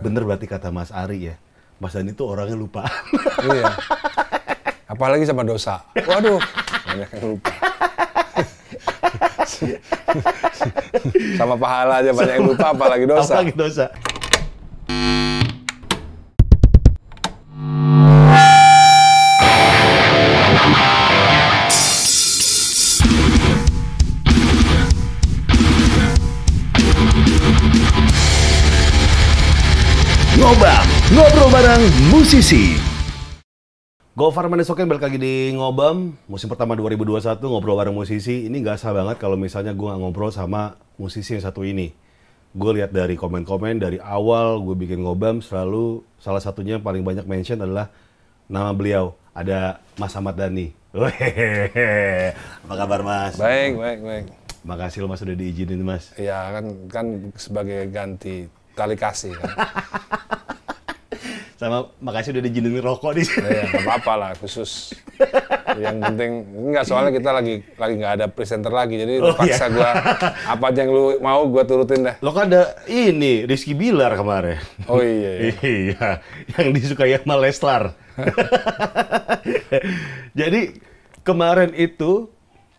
Bener berarti kata Mas Ari ya, Mas Dani itu orangnya lupa. iya. Apalagi sama dosa. Waduh, banyak yang lupa. sama pahala aja banyak yang lupa, apalagi dosa. Apalagi dosa. Musisi. Gofar Manesoken balik lagi di Ngobam, musim pertama 2021 ngobrol bareng musisi. Ini gak sah banget kalau misalnya gue gak ngobrol sama musisi yang satu ini. Gue lihat dari komen-komen dari awal gue bikin Ngobam selalu salah satunya yang paling banyak mention adalah nama beliau. Ada Mas Ahmad Dhani. Apa kabar Mas? Baik, baik, baik. Makasih lo Mas udah diizinin Mas. Iya kan kan sebagai ganti tali kasih kan. sama makasih udah dijinin rokok di sini. Ya, gak apa-apa lah khusus. yang penting enggak soalnya kita lagi lagi nggak ada presenter lagi jadi oh, paksa iya. gua apa aja yang lu mau gua turutin dah. Lo kan ada ini Rizky Bilar kemarin. Oh iya. Iya, iya. yang disukai sama Leslar. jadi kemarin itu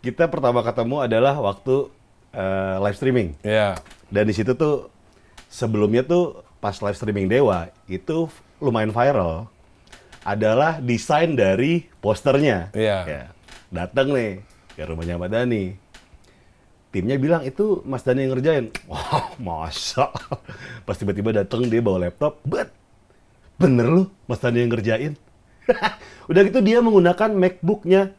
kita pertama ketemu adalah waktu uh, live streaming. Iya. Yeah. Dan di situ tuh sebelumnya tuh pas live streaming Dewa itu lumayan viral adalah desain dari posternya. Iya. Ya. Datang nih ke rumahnya Mbak Dani. Timnya bilang itu Mas Dani yang ngerjain. Wah, masa? Pas tiba-tiba datang dia bawa laptop, bet. Bener loh Mas Dani yang ngerjain. Udah gitu dia menggunakan MacBook-nya,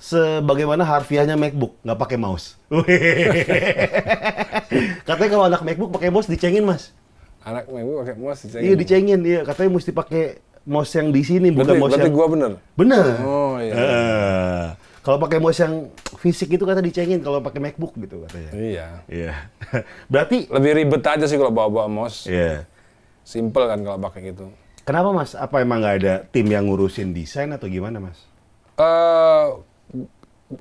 sebagaimana harfiahnya MacBook, nggak pakai mouse. Katanya kalau anak MacBook pakai mouse dicengin, Mas anak Memi pakai mouse dicengin. Iya dicengin dia, katanya mesti pakai mouse yang di sini bukan berarti, mouse berarti yang. Berarti gua bener. Bener. Oh iya. Uh, kalau pakai mouse yang fisik itu kata dicengin kalau pakai MacBook gitu katanya. Iya. Iya. berarti lebih ribet aja sih kalau bawa-bawa mouse. Iya. Yeah. Simpel kan kalau pakai gitu. Kenapa Mas? Apa emang nggak ada tim yang ngurusin desain atau gimana Mas? Eh uh,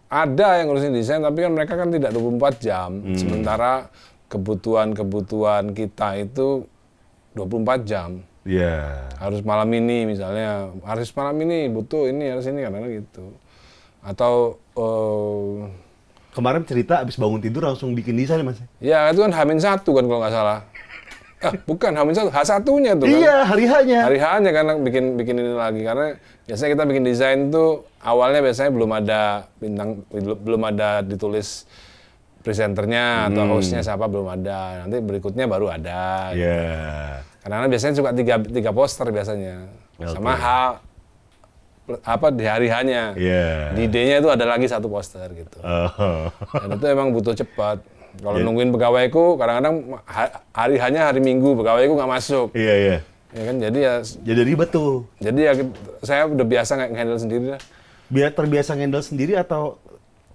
ada yang ngurusin desain tapi kan mereka kan tidak 24 jam. Hmm. Sementara kebutuhan-kebutuhan kita itu 24 jam. Iya. Yeah. Harus malam ini misalnya, harus malam ini butuh ini harus ini karena gitu. Atau uh, kemarin cerita abis bangun tidur langsung bikin desain mas? Ya itu kan Hamin satu kan kalau nggak salah. Ah, bukan Hamin satu, H satunya tuh. Kan? Iya hari hanya. Hari hanya karena bikin bikin ini lagi karena biasanya kita bikin desain tuh awalnya biasanya belum ada bintang belum ada ditulis presenternya hmm. atau hostnya siapa belum ada. Nanti berikutnya baru ada. Iya. Yeah. Karena biasanya suka tiga, tiga poster biasanya. Okay. Sama H apa di hari hanya yeah. di D-nya itu ada lagi satu poster gitu oh. dan itu emang butuh cepat kalau yeah. nungguin pegawaiku kadang-kadang hari hanya hari minggu pegawaiku nggak masuk iya yeah, iya yeah. ya kan jadi ya jadi ribet tuh jadi ya saya udah biasa nggak handle sendiri lah biar terbiasa handle sendiri atau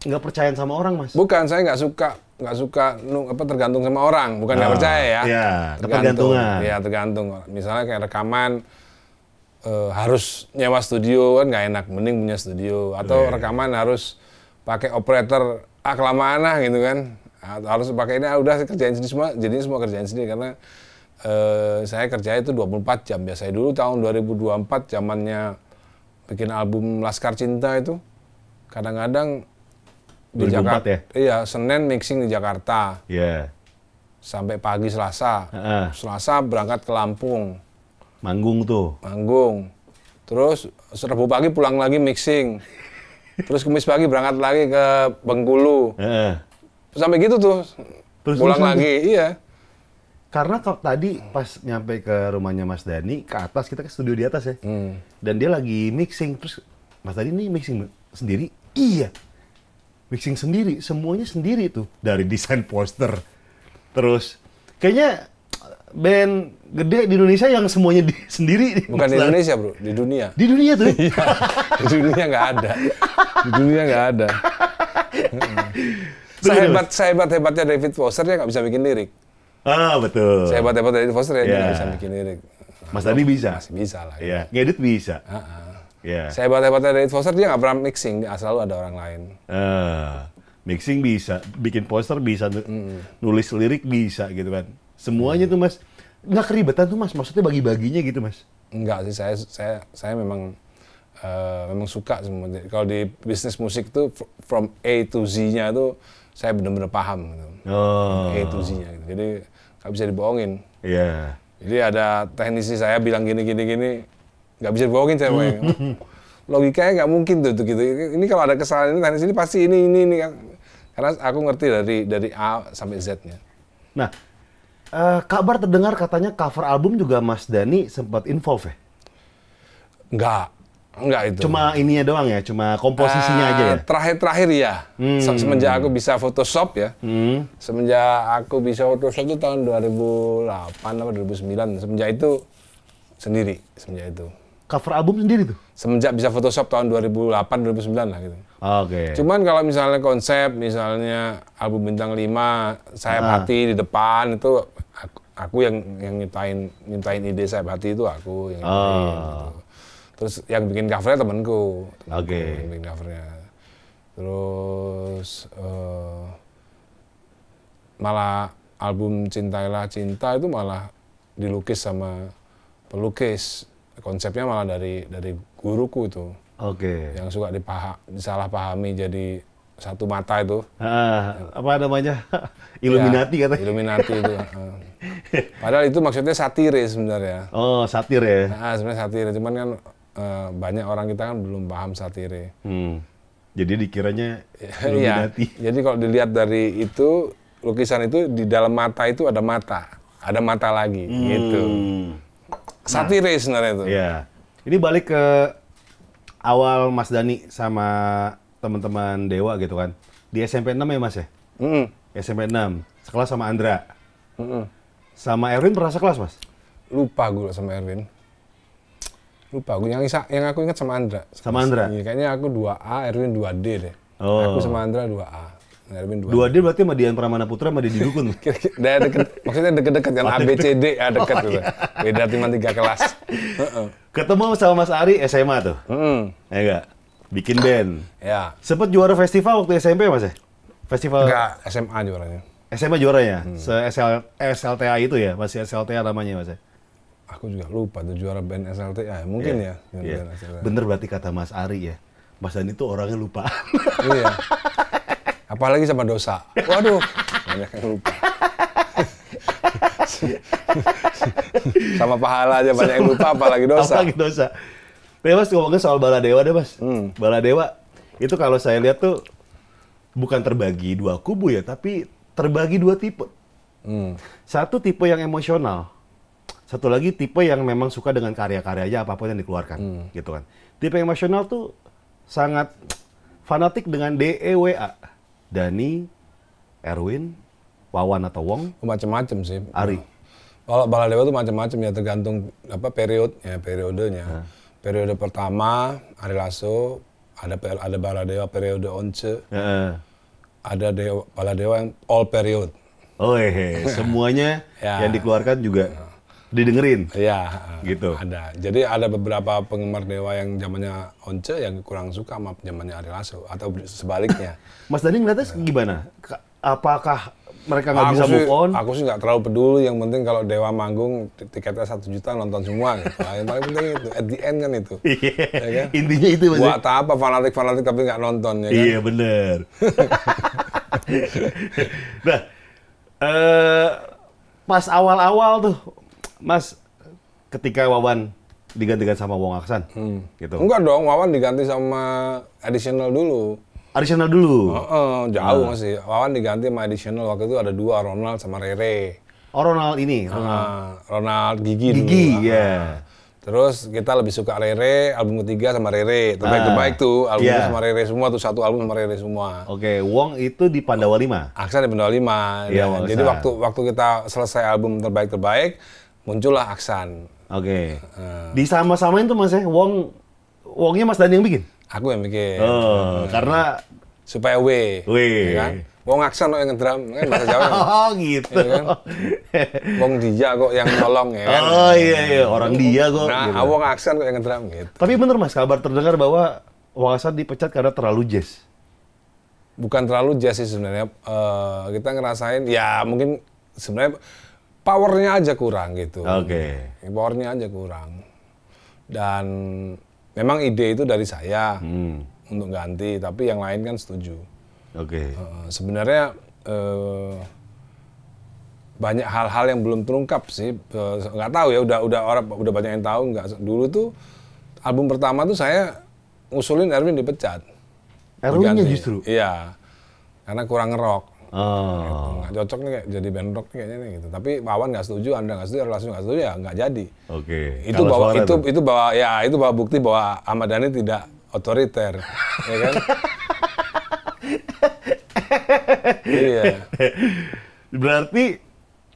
nggak percaya sama orang mas bukan saya nggak suka nggak suka nung, apa tergantung sama orang bukan nggak oh, percaya ya iya, tergantung ya tergantung misalnya kayak rekaman uh, harus nyewa studio kan nggak enak mending punya studio atau yeah. rekaman harus pakai operator ah kelamaan gitu kan ah, harus pakai ini ah, udah kerjain sendiri semua jadi semua kerjain sendiri karena eh, saya kerja itu 24 jam biasanya dulu tahun 2024 zamannya bikin album Laskar Cinta itu kadang-kadang di Jakarta. ya? Iya, Senin mixing di Jakarta. Iya. Yeah. Sampai pagi Selasa. Uh -uh. Selasa berangkat ke Lampung. Manggung tuh. Manggung. Terus Rabu pagi pulang lagi mixing. Terus Kamis pagi berangkat lagi ke Bengkulu. Uh Sampai gitu tuh. Terus pulang terus lagi, iya. Karena kalau tadi pas nyampe ke rumahnya Mas Dani, ke atas kita ke studio di atas ya. Hmm. Dan dia lagi mixing terus Mas Dani ini mixing sendiri. Iya, mixing sendiri, semuanya sendiri tuh dari desain poster. Terus kayaknya band gede di Indonesia yang semuanya di, sendiri. Bukan di Indonesia bro, di dunia. Di dunia tuh. Iya, di dunia nggak ada. Di dunia nggak ada. sehebat sehebat hebatnya David Foster ya nggak bisa bikin lirik. Ah betul. Sehebat hebatnya David Foster ya yeah. bisa bikin lirik. Mas Tadi bisa. Masih bisa lah. Ya yeah. ngedit bisa. Uh -uh. Yeah. buat hebatnya David Foster dia nggak pernah mixing, selalu ada orang lain. Uh, mixing bisa, bikin poster bisa, mm. nulis lirik bisa gitu kan. Semuanya mm. tuh mas, nggak keribetan tuh mas, maksudnya bagi-baginya gitu mas? Enggak sih, saya saya saya memang uh, memang suka semua. Kalau di bisnis musik tuh from A to Z-nya tuh saya benar-benar paham gitu. Oh. A to Z-nya gitu. Jadi nggak bisa dibohongin. Iya. Yeah. Jadi ada teknisi saya bilang gini gini gini, nggak bisa dibohongin cewek hmm. logikanya nggak mungkin tuh, tuh gitu ini kalau ada kesalahan ini teknis nah, ini pasti ini ini ini kan karena aku ngerti dari dari A sampai Z-nya nah uh, kabar terdengar katanya cover album juga Mas Dani sempat involve ya nggak Enggak itu cuma ininya doang ya cuma komposisinya uh, aja ya terakhir-terakhir ya hmm. semenjak aku bisa Photoshop ya hmm. semenjak aku bisa Photoshop itu tahun 2008 atau 2009 semenjak itu sendiri semenjak itu cover album sendiri tuh? Semenjak bisa Photoshop tahun 2008 2009 lah gitu. Oke. Okay. Cuman kalau misalnya konsep misalnya album bintang 5 saya ah. mati di depan itu aku, aku yang yang nyiptain nyiptain ide saya hati itu aku yang oh. gitu. Terus yang bikin covernya temanku. Oke. Okay. bikin covernya. Terus uh, malah album Cintailah Cinta itu malah dilukis sama pelukis konsepnya malah dari dari guruku itu. Oke. Okay. Yang suka salah pahami jadi satu mata itu. uh, apa namanya? Illuminati ya, katanya. Illuminati itu. Ah. Padahal itu maksudnya satire sebenarnya. Oh, satire ya. Nah, sebenarnya satire, cuman kan uh, banyak orang kita kan belum paham satire. Hmm. Jadi dikiranya ya, Illuminati. ya, jadi kalau dilihat dari itu lukisan itu di dalam mata itu ada mata, ada mata lagi gitu. hmm. gitu. Nah. satire nah, sebenarnya itu. Iya. Ini balik ke awal Mas Dani sama teman-teman Dewa gitu kan. Di SMP 6 ya Mas ya? Mm -mm. SMP 6. Sekelas sama Andra. Mm -mm. Sama Erwin pernah sekelas Mas? Lupa gue sama Erwin. Lupa gue yang, yang aku ingat sama Andra. Sama Andra? Ini, iya, kayaknya aku 2A, Erwin 2D deh. Oh. Aku sama Andra 2A. Ngarepin dua. Dua D berarti sama Dian Pramana Putra sama Didi Dukun. Kira-kira deket, maksudnya deket-deket kan oh, A B C D ya deket oh, gitu. Iya. Beda cuma tiga kelas. Ketemu sama Mas Ari SMA tuh. Heeh. Mm. Ya enggak? Bikin band. ya. Sempet juara festival waktu SMP ya, Mas ya? Festival Enggak, SMA juaranya. SMA juaranya? Hmm. Se SL, SLTA itu ya? Masih SLTA namanya Mas ya? Aku juga lupa tuh juara band SLTA. Mungkin yeah. ya. Yeah. Bener berarti kata Mas Ari ya. Mas Dani itu orangnya lupa. iya. apalagi sama dosa. Waduh, banyak yang lupa. sama pahala aja banyak yang lupa apalagi dosa. Apalagi dosa. Tapi mas ngomongin soal bala dewa deh mas. Hmm. Bala dewa itu kalau saya lihat tuh bukan terbagi dua kubu ya, tapi terbagi dua tipe. Hmm. Satu tipe yang emosional, satu lagi tipe yang memang suka dengan karya-karyanya apapun yang dikeluarkan, hmm. gitu kan. Tipe emosional tuh sangat fanatik dengan DEWA Dani, Erwin, Wawan atau Wong? Macam-macam sih. Ari. Kalau Bala Dewa itu macam-macam ya tergantung apa periodnya, periodenya. Nah. Periode pertama Ari Lasso, ada ada Bala periode Once. Nah. Ada Dewa Bala yang all period. Oh, hehehe. semuanya ya. yang dikeluarkan juga didengerin. Iya, gitu. Ada. Jadi ada beberapa penggemar Dewa yang zamannya Once yang kurang suka sama zamannya Ari Lasso atau sebaliknya. Mas Dani ngeliatnya gimana? Apakah mereka nggak bisa move on? Aku sih nggak terlalu peduli. Yang penting kalau Dewa manggung tiketnya satu juta nonton semua. Gitu. yang paling penting itu. At the end kan itu. Yeah. Ya kan? Intinya itu. Buat apa fanatik fanatik tapi nggak nonton ya kan? Iya benar. bener. nah, uh, pas awal-awal tuh Mas ketika Wawan digantikan sama Wong Aksan, hmm. gitu. Enggak dong, Wawan diganti sama additional dulu. Additional dulu. Uh, uh, jauh uh. masih. Wawan diganti sama additional waktu itu ada dua Ronald sama Rere. Oh Ronald ini. Ah, Ronald, uh, Ronald gigi. Gigi, ya. Yeah. Terus kita lebih suka Rere, album ketiga sama Rere. Terbaik terbaik ah. tuh album yeah. sama Rere semua tuh satu album sama Rere semua. Oke, okay. Wong itu di Pandawa 5. Aksan di Pandawa 5. Yeah, ya. Jadi waktu waktu kita selesai album terbaik terbaik, muncullah Aksan. Oke. Okay. Uh, eh. sama samain tuh Mas ya, Wong Wongnya Mas Dan yang bikin? Aku yang bikin. Oh, uh, karena supaya W. W. Ya kan? Wong Aksan kok yang ngedram, kan bahasa Jawa. Kan? oh gitu. Ya kan? Wong dia kok yang nolong ya kan. Oh iya iya, orang nah, dia kok. Nah, gitu. Wong Aksan kok yang ngedram gitu. Tapi bener Mas, kabar terdengar bahwa Wong Aksan dipecat karena terlalu jazz. Bukan terlalu jazz sih sebenarnya. Uh, kita ngerasain ya mungkin sebenarnya powernya aja kurang gitu. Oke. Okay. Powernya aja kurang. Dan memang ide itu dari saya hmm. untuk ganti, tapi yang lain kan setuju. Oke. Okay. Uh, eh, sebenarnya uh, banyak hal-hal yang belum terungkap sih. Eh, nggak uh, tahu ya. Udah udah orang udah banyak yang tahu. Nggak dulu tuh album pertama tuh saya usulin Erwin dipecat. Erwinnya justru. Iya. Karena kurang rock. Oh. Nggak gitu. cocok nih kayak jadi band rock kayaknya nih gitu. Tapi Wawan nggak setuju, Anda nggak setuju, relasi nggak setuju ya nggak jadi. Oke. Okay. Itu Kalau bawa itu, itu itu bawa ya itu bawa bukti bahwa Ahmad Dhani tidak otoriter, ya kan? iya. Berarti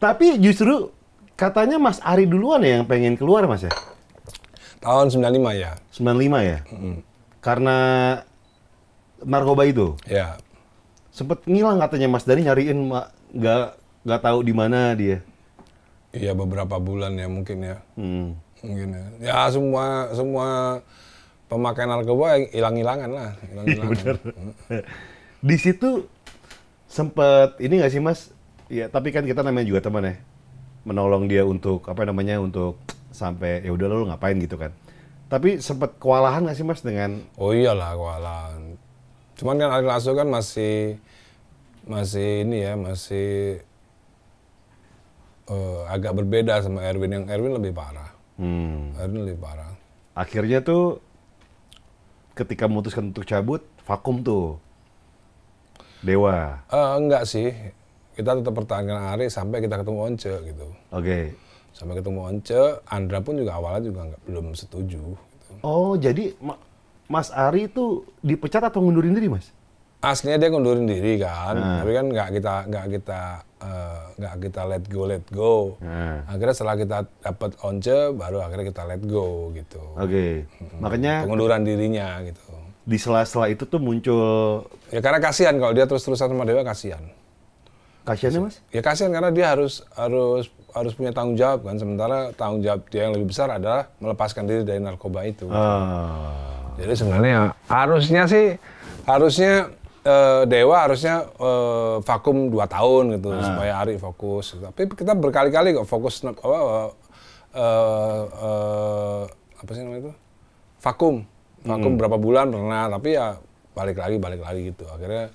tapi justru katanya Mas Ari duluan ya yang pengen keluar Mas ya? Tahun 95 ya. 95 ya? Mm -hmm. Karena narkoba itu? Ya sempet ngilang katanya Mas Dari nyariin nggak nggak tahu di mana dia. Iya beberapa bulan ya mungkin ya. Hmm. Mungkin ya. Ya semua semua pemakai narkoba hilang-hilangan lah. Iya, Hilang -hilangan. Bener. Hmm. di situ sempet ini nggak sih Mas? Ya tapi kan kita namanya juga teman ya. Menolong dia untuk apa namanya untuk sampai ya udah lo ngapain gitu kan. Tapi sempet kewalahan nggak sih Mas dengan? Oh iyalah kewalahan. Cuman kan Al kan masih masih ini ya masih uh, agak berbeda sama Erwin yang Erwin lebih parah hmm. Erwin lebih parah akhirnya tuh ketika memutuskan untuk cabut vakum tuh Dewa uh, enggak sih kita tetap pertahankan Ari sampai kita ketemu Once gitu oke okay. sampai ketemu Once Andra pun juga awalnya juga enggak, belum setuju gitu. oh jadi Mas Ari itu dipecat atau ngundurin diri mas aslinya dia ngundurin diri kan hmm. tapi kan nggak kita nggak kita eh, nggak uh, kita let go let go hmm. akhirnya setelah kita dapat once baru akhirnya kita let go gitu oke okay. hmm. makanya pengunduran dirinya gitu di sela-sela itu tuh muncul ya karena kasihan kalau dia terus-terusan sama Dewa kasihan kasihan ya, mas ya kasihan karena dia harus harus harus punya tanggung jawab kan sementara tanggung jawab dia yang lebih besar adalah melepaskan diri dari narkoba itu oh. jadi sebenarnya harusnya sih harusnya uh, Dewa harusnya uh, vakum 2 tahun gitu uh. supaya Ari fokus. Tapi kita berkali-kali kok fokus apa uh, uh, uh, apa sih namanya itu? Vakum. Vakum hmm. berapa bulan pernah, tapi ya balik lagi balik lagi gitu. Akhirnya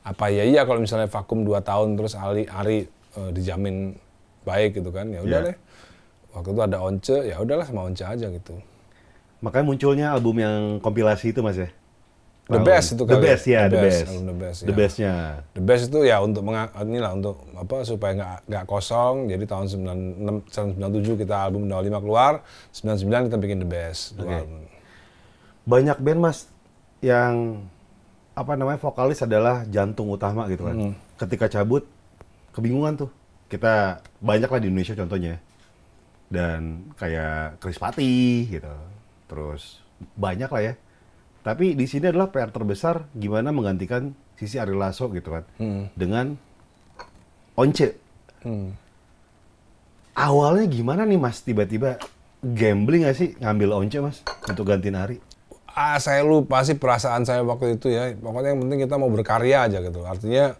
apa ya iya kalau misalnya vakum 2 tahun terus Ari Ari uh, dijamin baik gitu kan. Ya udah yeah. deh. Waktu itu ada Once, ya udahlah sama Once aja gitu. Makanya munculnya album yang kompilasi itu Mas ya? The best itu kali. The ya. best ya, yeah, the, the best. best. the best. The ya. bestnya. The best itu ya untuk inilah untuk apa supaya nggak nggak kosong. Jadi tahun 96 tahun 97 kita album 05 keluar, 99 kita bikin the best. Okay. Banyak band Mas yang apa namanya vokalis adalah jantung utama gitu kan. Mm. Ketika cabut kebingungan tuh. Kita banyak lah di Indonesia contohnya. Dan kayak Chris Patti gitu. Terus banyak lah ya tapi di sini adalah PR terbesar gimana menggantikan sisi Ari Lasso gitu kan hmm. dengan Once. Hmm. Awalnya gimana nih Mas tiba-tiba gambling gak sih ngambil Once Mas untuk gantiin Ari? Ah, saya lupa sih perasaan saya waktu itu ya. Pokoknya yang penting kita mau berkarya aja gitu. Artinya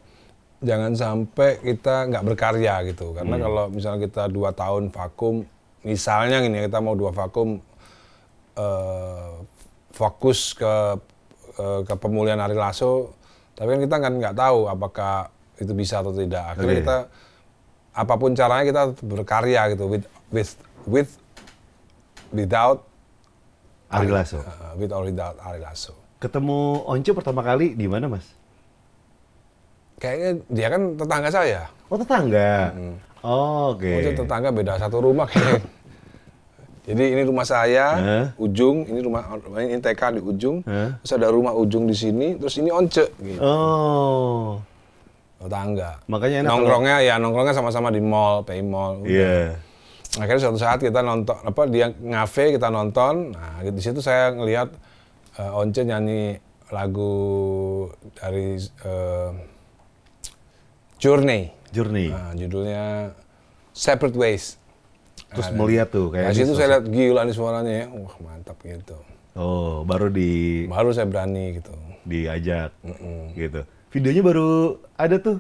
jangan sampai kita nggak berkarya gitu. Karena hmm. kalau misalnya kita dua tahun vakum, misalnya ini ya, kita mau dua vakum uh, fokus ke eh, ke pemulihan Ari Lasso, tapi kan kita kan nggak tahu apakah itu bisa atau tidak. Akhirnya okay. Iya. kita apapun caranya kita berkarya gitu with with with without Ari Lasso. Uh, with or without Ari Lasso. Ketemu Once pertama kali di mana, Mas? Kayaknya dia kan tetangga saya. Oh, tetangga. Hmm. Oh, oke. Okay. Once tetangga beda satu rumah kayaknya. Jadi ini rumah saya, eh? ujung, ini rumah ini TK di ujung, eh? terus ada rumah ujung di sini, terus ini once gitu. Oh. oh. tangga. Makanya enak nongkrongnya kalau... ya nongkrongnya sama-sama di mall, pay mall. Iya. Yeah. Akhirnya suatu saat kita nonton apa dia ngafe kita nonton. Nah, gitu, di situ saya ngelihat uh, Once nyanyi lagu dari uh, Journey. Journey. Nah, judulnya Separate Ways. Terus ada. melihat tuh kayak. Nah, situ saya lihat gila nih suaranya ya. Wah, mantap gitu. Oh, baru di baru saya berani gitu. Diajak. Mm -mm. Gitu. Videonya baru ada tuh.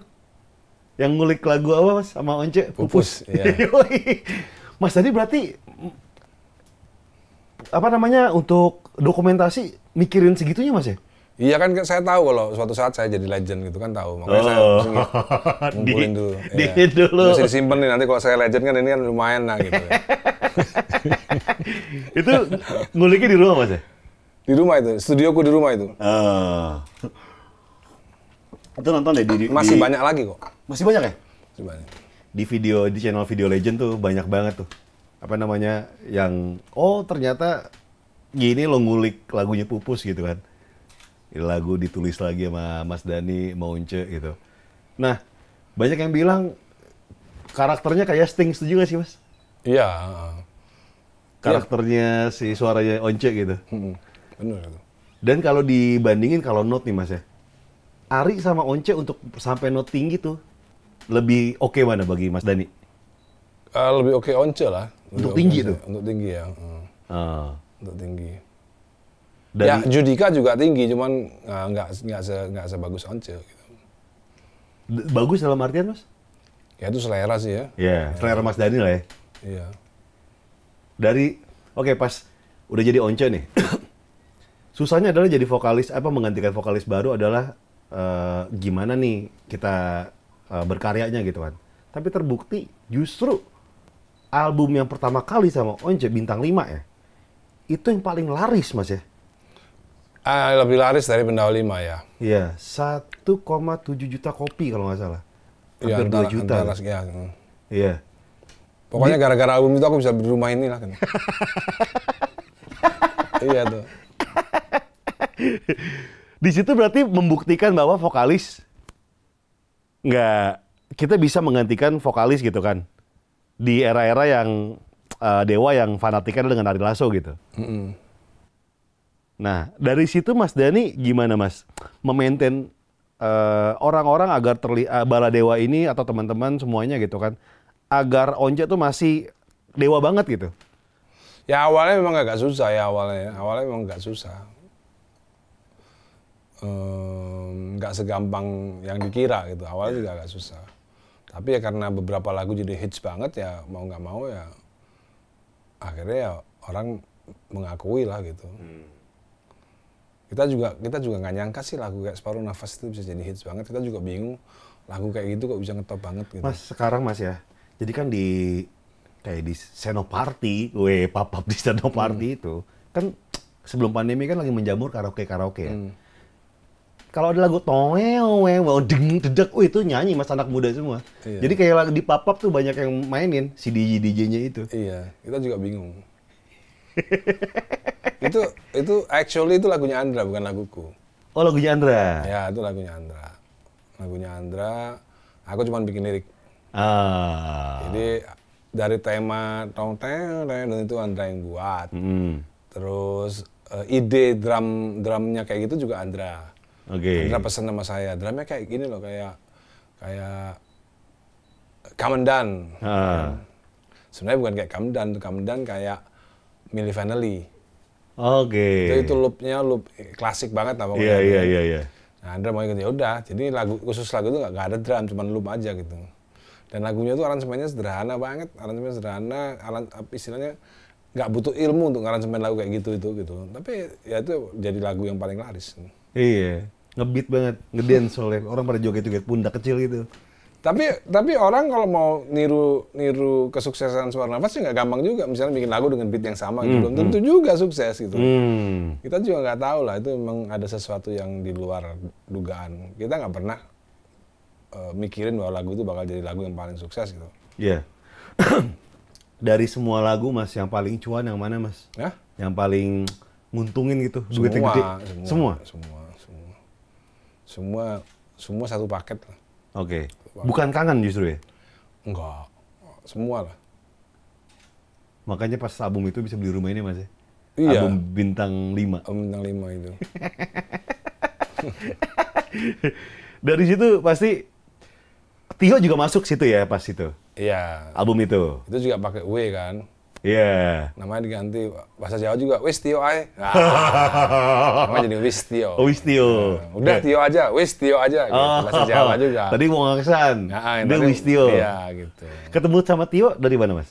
Yang ngulik lagu apa Mas sama Once? Pupus. Pupus iya. mas tadi berarti apa namanya untuk dokumentasi mikirin segitunya Mas ya? Iya kan, kan saya tahu kalau suatu saat saya jadi legend gitu kan tahu. Makanya oh. saya ngumpulin dulu. Di, ya. dulu. Masih disimpan nih nanti kalau saya legend kan ini kan lumayan lah gitu. itu nguliknya di rumah Mas ya? Di rumah itu, studioku di rumah itu. Uh. Itu nonton deh di, di Masih di, banyak lagi kok. Masih banyak ya? Masih banyak. Di video di channel Video Legend tuh banyak banget tuh. Apa namanya yang oh ternyata gini lo ngulik lagunya Pupus gitu kan lagu ditulis lagi sama Mas Dani Maunce gitu. Nah, banyak yang bilang karakternya kayak Sting, setuju gak sih Mas? Iya. Karakternya ya. si suaranya Once gitu. benar. Dan kalau dibandingin kalau note nih Mas ya, Ari sama Once untuk sampai note tinggi tuh lebih oke okay mana bagi Mas Dani? Uh, ah, lebih oke okay Once lah. Lebih untuk tinggi tuh. Ya, ah. Untuk tinggi ya. Hmm. Uh. Untuk tinggi dari... Ya, Judika juga tinggi, cuman ah, nggak uh, nggak se, sebagus Once. Gitu. Bagus dalam artian mas? Ya itu selera sih ya. Iya, yeah, selera Mas Dani lah ya. Iya. Yeah. Dari, oke okay, pas udah jadi Once nih, susahnya adalah jadi vokalis apa menggantikan vokalis baru adalah uh, gimana nih kita uh, berkaryanya gitu kan. Tapi terbukti justru album yang pertama kali sama Once bintang 5 ya. Itu yang paling laris Mas ya. Ah, lebih laris dari Benda 5 ya. Iya, satu tujuh juta kopi kalau nggak salah. Iya, Hampir dua juta. Antara, ya. Iya. Pokoknya gara-gara album itu aku bisa beli rumah ini lah kan. iya tuh. Di situ berarti membuktikan bahwa vokalis nggak kita bisa menggantikan vokalis gitu kan di era-era yang uh, dewa yang fanatikan dengan Ari Lasso gitu. Mm -hmm Nah, dari situ Mas Dani gimana Mas memaintain orang eh, orang-orang agar terli uh, bala dewa ini atau teman-teman semuanya gitu kan agar Once tuh masih dewa banget gitu. Ya awalnya memang agak susah ya awalnya, awalnya memang agak susah. nggak um, segampang yang dikira gitu, awalnya juga agak susah. Tapi ya karena beberapa lagu jadi hits banget ya mau nggak mau ya akhirnya ya orang mengakui lah gitu. Hmm kita juga kita juga nggak nyangka sih lagu kayak separuh nafas itu bisa jadi hits banget kita juga bingung lagu kayak gitu kok bisa ngetop banget gitu mas sekarang mas ya jadi kan di kayak di senoparty we papap di senoparty hmm. itu kan sebelum pandemi kan lagi menjamur karaoke karaoke ya hmm. kalau ada lagu toewe wow deng dedek oh itu nyanyi mas anak muda semua iya. jadi kayak lagi di papap tuh banyak yang mainin si DJ DJ nya itu iya kita juga bingung itu itu actually itu lagunya Andra bukan laguku. Oh lagunya Andra. Ya itu lagunya Andra. Lagunya Andra. Aku cuma bikin lirik. Ah. Jadi dari tema tong teng dan itu Andra yang buat. Mm. Terus uh, ide drum drumnya kayak gitu juga Andra. Oke. Okay. Andra pesan sama saya. Drumnya kayak gini loh kayak kayak Kamendan. Ah. Sebenarnya bukan kayak Kamendan, Kamendan kayak Milli Vanilli. Oke. Okay. Itu, itu loopnya loop klasik banget lah pokoknya. Iya iya iya. iya. Nah Andre mau ikut ya udah. Jadi lagu khusus lagu itu nggak ada drum, cuma loop aja gitu. Dan lagunya itu aransemennya sederhana banget, aransemen sederhana, aran, istilahnya nggak butuh ilmu untuk aransemen lagu kayak gitu itu gitu. Tapi ya itu jadi lagu yang paling laris. Iya, ngebeat banget, ngedance soalnya orang pada joget-joget pundak kecil gitu tapi tapi orang kalau mau niru niru kesuksesan suara nafas sih nggak gampang juga misalnya bikin lagu dengan beat yang sama gitu hmm, belum tentu hmm. juga sukses gitu hmm. kita juga nggak tahu lah itu memang ada sesuatu yang di luar dugaan kita nggak pernah uh, mikirin bahwa lagu itu bakal jadi lagu yang paling sukses gitu iya yeah. dari semua lagu mas yang paling cuan yang mana mas yeah? yang paling nguntungin gitu semua, duitnya gede semua semua semua semua semua, satu paket oke Bukan kangen justru ya? Enggak, semua lah. Makanya pas album itu bisa beli rumah ini mas ya? Iya. Album bintang 5. Album bintang 5 itu. Dari situ pasti Tio juga masuk situ ya pas itu. Iya. Album itu. Itu juga pakai W kan. Iya. Yeah. Namanya diganti bahasa Jawa juga wis Tio ae. Nah, namanya jadi wis Tio. Oh, wis Tio. Nah, udah yeah. Tio aja, wis Tio aja gitu. Oh. Bahasa Jawa juga. Tadi mau ngaksan. Nah, dia wis Tio. Iya, gitu. Ketemu sama Tio dari mana, Mas?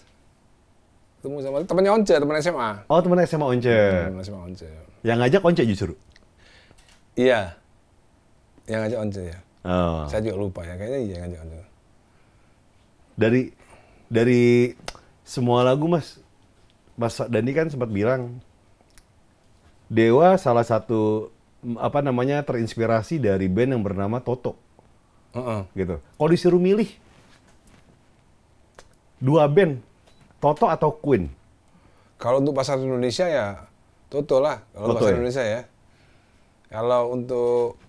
Ketemu sama temannya Once, teman SMA. Oh, teman SMA Once. Hmm, teman SMA Once. Yang ngajak Once justru. Iya. Yang ngajak Once ya. Oh. Saya juga lupa ya, kayaknya iya yang ngajak Once. Dari dari semua lagu mas Mas Dandi kan sempat bilang Dewa salah satu apa namanya terinspirasi dari band yang bernama Toto. Uh -uh. Gitu. Kalau disuruh milih dua band, Toto atau Queen? Kalau untuk pasar Indonesia ya Toto lah. Kalau pasar ya? Indonesia ya. Kalau untuk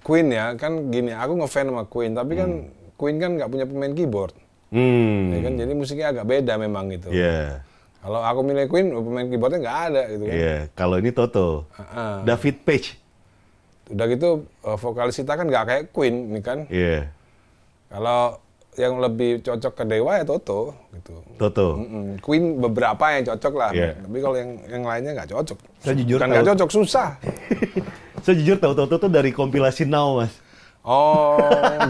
Queen ya kan gini, aku ngefan sama Queen, tapi kan hmm. kan Queen kan nggak punya pemain keyboard. Hmm. Ya kan jadi musiknya agak beda memang gitu. Yeah kalau aku milih Queen, pemain keyboardnya nggak ada gitu kan. Iya, yeah. kalau ini Toto. Uh -uh. David Page. Udah gitu, uh, vokalis kita kan nggak kayak Queen, ini kan. Iya. Yeah. Kalau yang lebih cocok ke Dewa ya Toto, gitu. Toto. Mm -mm. Queen beberapa yang cocok lah, yeah. tapi kalau yang yang lainnya nggak cocok. Saya jujur kan nggak cocok, susah. Saya jujur tahu Toto tuh dari kompilasi Now, mas. Oh,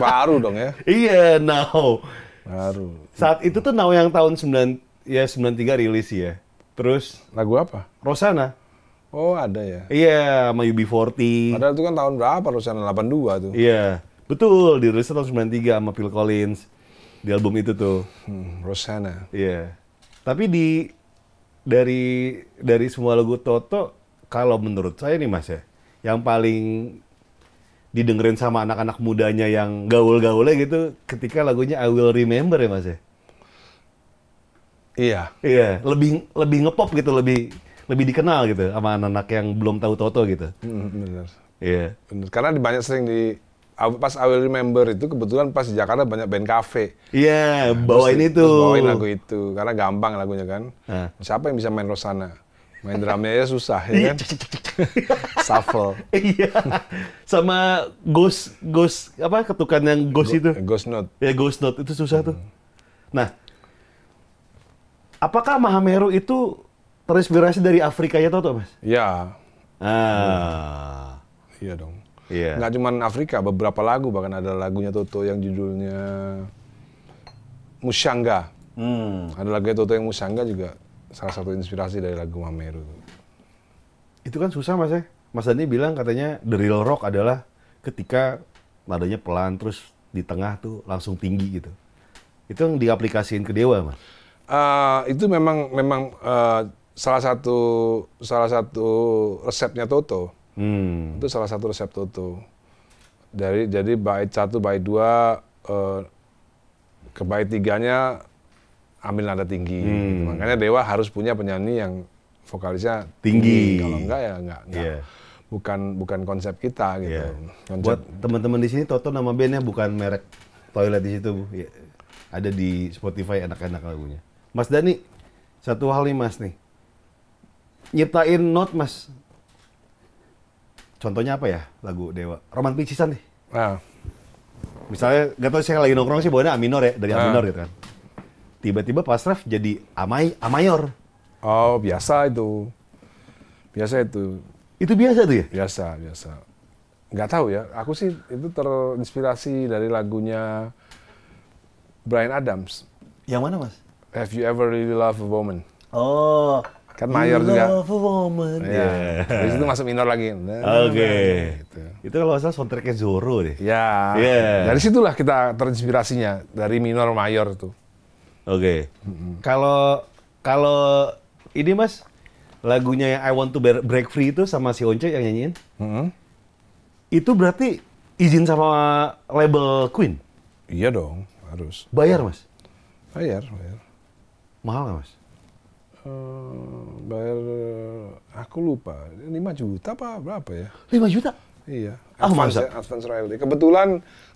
baru dong ya? Iya, Now. Baru. Saat itu tuh Now yang tahun 90 ya 93 rilis ya. Terus lagu apa? Rosana. Oh, ada ya. Iya, sama UB40. Padahal itu kan tahun berapa Rosana 82 tuh. Iya. Betul, rilis tahun 93 sama Phil Collins di album itu tuh. Hmm, Rosana. Iya. Tapi di dari dari semua lagu Toto kalau menurut saya nih Mas ya, yang paling didengerin sama anak-anak mudanya yang gaul-gaulnya gitu ketika lagunya I Will Remember ya Mas ya? Iya. Iya. Lebih lebih ngepop gitu, lebih lebih dikenal gitu sama anak-anak yang belum tahu Toto gitu. Hmm, bener. Iya. Yeah. Bener. Karena banyak sering di pas I Will Remember itu kebetulan pas di Jakarta banyak band cafe. Iya, yeah, nah, bawain itu. bawain lagu itu karena gampang lagunya kan. Nah. Siapa yang bisa main Rosana? Main drumnya ya susah ya iya. kan. Shuffle. Iya. Sama ghost ghost apa ketukan yang ghost Go, itu? Ghost note. Ya ghost note itu susah hmm. tuh. Nah, Apakah Mahameru itu terinspirasi dari Afrika ya Toto, Mas? Ya. Ah. Iya dong. Iya. Nggak cuma Afrika, beberapa lagu bahkan ada lagunya Toto yang judulnya Musyangga. Hmm. Ada lagu Toto yang Musyangga juga salah satu inspirasi dari lagu Mahameru. Itu kan susah Mas ya. Mas Dani bilang katanya the real rock adalah ketika nadanya pelan terus di tengah tuh langsung tinggi gitu. Itu yang diaplikasiin ke Dewa, Mas uh, itu memang memang uh, salah satu salah satu resepnya Toto. Hmm. Itu salah satu resep Toto. Dari jadi bait satu, bait dua, uh, ke bait tiganya ambil nada tinggi. Gitu. Hmm. Gitu. Makanya Dewa harus punya penyanyi yang vokalisnya tinggi. tinggi. Kalau enggak ya enggak. enggak. Yeah. Bukan bukan konsep kita gitu. Yeah. Konsep. Buat teman-teman di sini Toto nama bandnya bukan merek toilet di situ. Iya. Ada di Spotify enak-enak lagunya. Mas Dani, satu hal nih Mas nih. Nyiptain note Mas. Contohnya apa ya lagu Dewa? Roman Picisan nih. Nah. Misalnya, gak tau saya lagi nongkrong sih bawaannya A minor ya, dari A ah. minor gitu kan. Tiba-tiba pas ref jadi amai, A mayor. Oh, biasa itu. Biasa itu. Itu biasa tuh ya? Biasa, biasa. Gak tau ya, aku sih itu terinspirasi dari lagunya Brian Adams. Yang mana mas? Have you ever really love a woman? Oh. Kan mayor juga. Love a woman. Ya. Yeah. Di situ masuk minor lagi. Oke. Okay. Gitu. Itu kalau saya soundtracknya Zoro deh. Ya. Yeah. Dari situlah kita terinspirasinya dari minor mayor itu. Oke. Kalau kalau ini Mas lagunya yang I Want to Break Free itu sama si Once yang nyanyiin. Mm -hmm. Itu berarti izin sama label Queen? Iya dong, harus. Bayar, Mas? Bayar, bayar. Mahal nggak mas? Uh, bayar eh, aku lupa 5 juta apa berapa ya? 5 juta? Iya. aku ah, advance, mantap. Ya, advance royalty. Kebetulan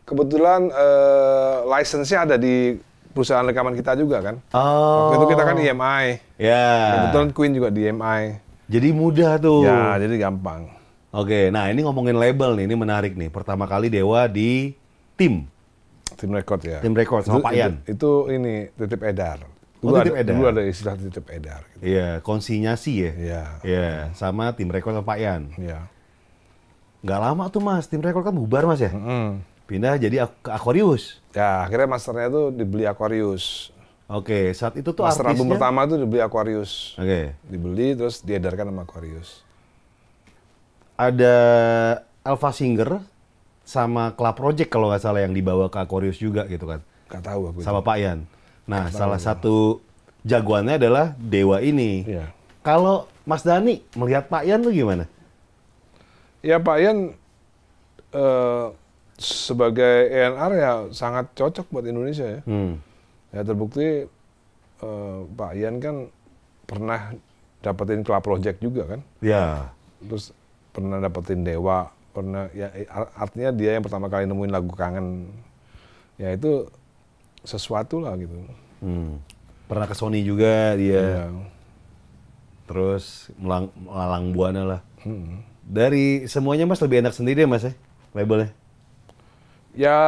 kebetulan uh, license-nya ada di perusahaan rekaman kita juga kan. Oh. Waktu itu kita kan oh. EMI. Ya. Yeah. Kebetulan Queen juga di EMI. Jadi mudah tuh. Ya, jadi gampang. Oke, nah ini ngomongin label nih, ini menarik nih. Pertama kali Dewa di tim. Tim record ya. Tim record sama itu, Pak Yan. Itu, itu ini titip edar dulu, oh, ada, edar. dulu ada istilah titip edar. Gitu. Iya, konsinyasi ya. Iya. Iya, sama tim rekor sama Pak Yan. Iya. Gak lama tuh mas, tim rekor kan bubar mas ya. Mm -hmm. Pindah jadi ke Aquarius. Ya, akhirnya masternya tuh dibeli Aquarius. Oke, okay, saat itu tuh Master pertama tuh dibeli Aquarius. Oke. Okay. Dibeli terus diedarkan sama Aquarius. Ada Alpha Singer sama Club Project kalau nggak salah yang dibawa ke Aquarius juga gitu kan. Gak tahu aku. Sama itu. Pak Yan. Nah, Mas salah satu jagoannya adalah Dewa ini. Ya. Kalau Mas Dani melihat Pak Yan tuh gimana? Ya Pak Yan uh, eh, sebagai ENR ya sangat cocok buat Indonesia ya. Hmm. Ya terbukti uh, Pak Yan kan pernah dapetin Club Project juga kan. Ya. Terus pernah dapetin Dewa, pernah ya eh, artinya dia yang pertama kali nemuin lagu kangen. Ya itu sesuatu lah gitu. Hmm. Pernah ke Sony juga dia. Ya. Terus melang, melalang buana lah. Hmm. Dari semuanya mas lebih enak sendiri ya mas ya labelnya? Ya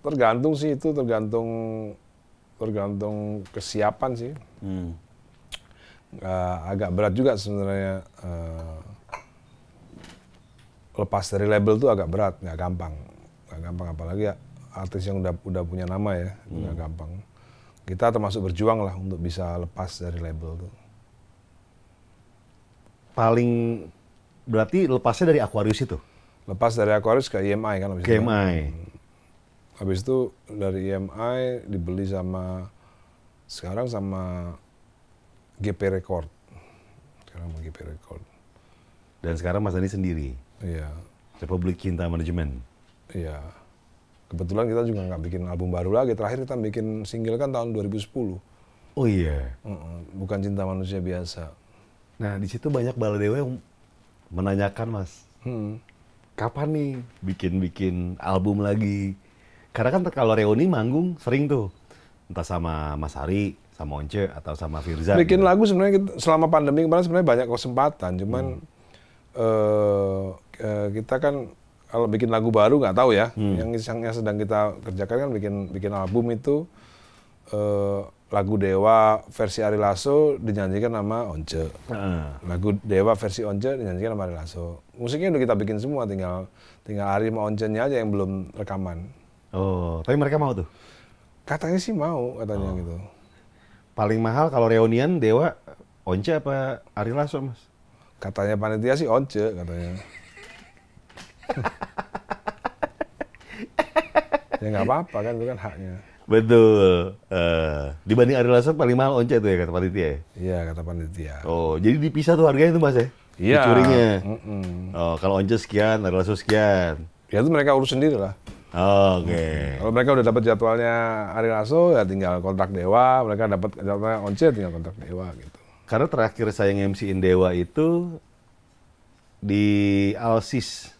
tergantung sih itu tergantung tergantung kesiapan sih. Hmm. Uh, agak berat juga sebenarnya uh, lepas dari label tuh agak berat, nggak gampang, nggak gampang apalagi ya artis yang udah udah punya nama ya hmm. nggak gampang kita termasuk berjuang lah untuk bisa lepas dari label tuh paling berarti lepasnya dari Aquarius itu lepas dari Aquarius ke EMI kan habis ke itu. EMI hmm. habis itu dari EMI dibeli sama sekarang sama GP Record sekarang sama GP Record dan sekarang Mas Dhani sendiri iya Republik Cinta Management iya kebetulan kita juga nggak bikin album baru lagi. Terakhir kita bikin single kan tahun 2010. Oh iya. Bukan cinta manusia biasa. Nah di situ banyak baladewa yang menanyakan mas, hmm. kapan nih bikin-bikin album lagi? Karena kan kalau reuni manggung sering tuh, entah sama Mas Ari, sama Once atau sama Firza. Bikin gitu. lagu sebenarnya selama pandemi kemarin sebenarnya banyak kesempatan, cuman hmm. uh, kita kan kalau bikin lagu baru nggak tahu ya. Hmm. Yang yang sedang kita kerjakan kan bikin bikin album itu uh, lagu Dewa versi Ari Lasso dinyanyikan nama Once. Uh. Lagu Dewa versi Once dinyanyikan nama Ari Lasso. Musiknya udah kita bikin semua tinggal tinggal Ari sama Once-nya aja yang belum rekaman. Oh, tapi mereka mau tuh. Katanya sih mau katanya oh. gitu. Paling mahal kalau reunian Dewa Once apa Ari Lasso, Mas? Katanya panitia sih Once katanya ya nggak apa-apa kan itu kan haknya. Betul. Uh, dibanding Ari Lasso paling mahal once itu ya kata panitia ya? Iya kata panitia. Oh, jadi dipisah tuh harganya itu mas ya? Iya. Curinya. Oh, kalau once sekian, Ari Lasso sekian. Ya itu mereka urus sendiri lah. Oh, Oke. Okay. Kalau mereka udah dapat jadwalnya Ari Lasso ya tinggal kontak Dewa, mereka dapat jadwalnya once tinggal kontak Dewa gitu. Karena terakhir saya ngemsiin Dewa itu di Alsis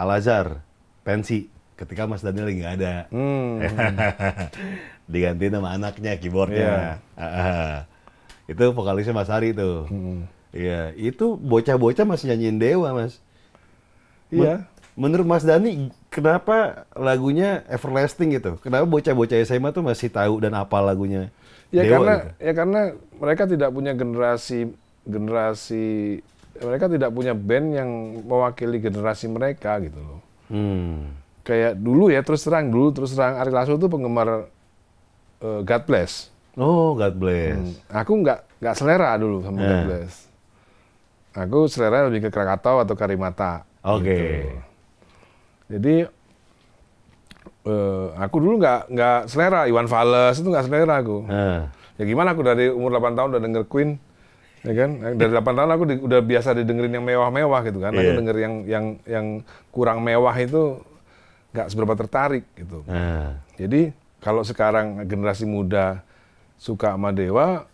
Al Azhar pensi ketika Mas Daniel lagi nggak ada. Hmm. Diganti nama anaknya keyboardnya. Yeah. Iya. itu vokalisnya Mas Hari tuh. Hmm. Iya, itu bocah-bocah masih nyanyiin Dewa, Mas. Iya. Men menurut Mas Dani, kenapa lagunya everlasting gitu? Kenapa bocah-bocah SMA tuh masih tahu dan apa lagunya? Ya Dewa karena gitu? ya karena mereka tidak punya generasi generasi mereka tidak punya band yang mewakili generasi mereka gitu loh. Hmm. Kayak dulu ya terus terang dulu terus terang Ari Lasso tuh penggemar uh, God Bless. Oh God Bless. Hmm. Aku nggak nggak selera dulu sama yeah. God eh. Bless. Aku selera lebih ke Krakatau atau Karimata. Oke. Okay. Gitu. Jadi uh, aku dulu nggak nggak selera Iwan Fales itu nggak selera aku. Ya gimana aku dari umur 8 tahun udah denger Queen ya kan dari 8 tahun aku di, udah biasa didengerin yang mewah-mewah gitu kan yeah. aku iya. denger yang yang yang kurang mewah itu nggak seberapa tertarik gitu uh. jadi kalau sekarang generasi muda suka sama Dewa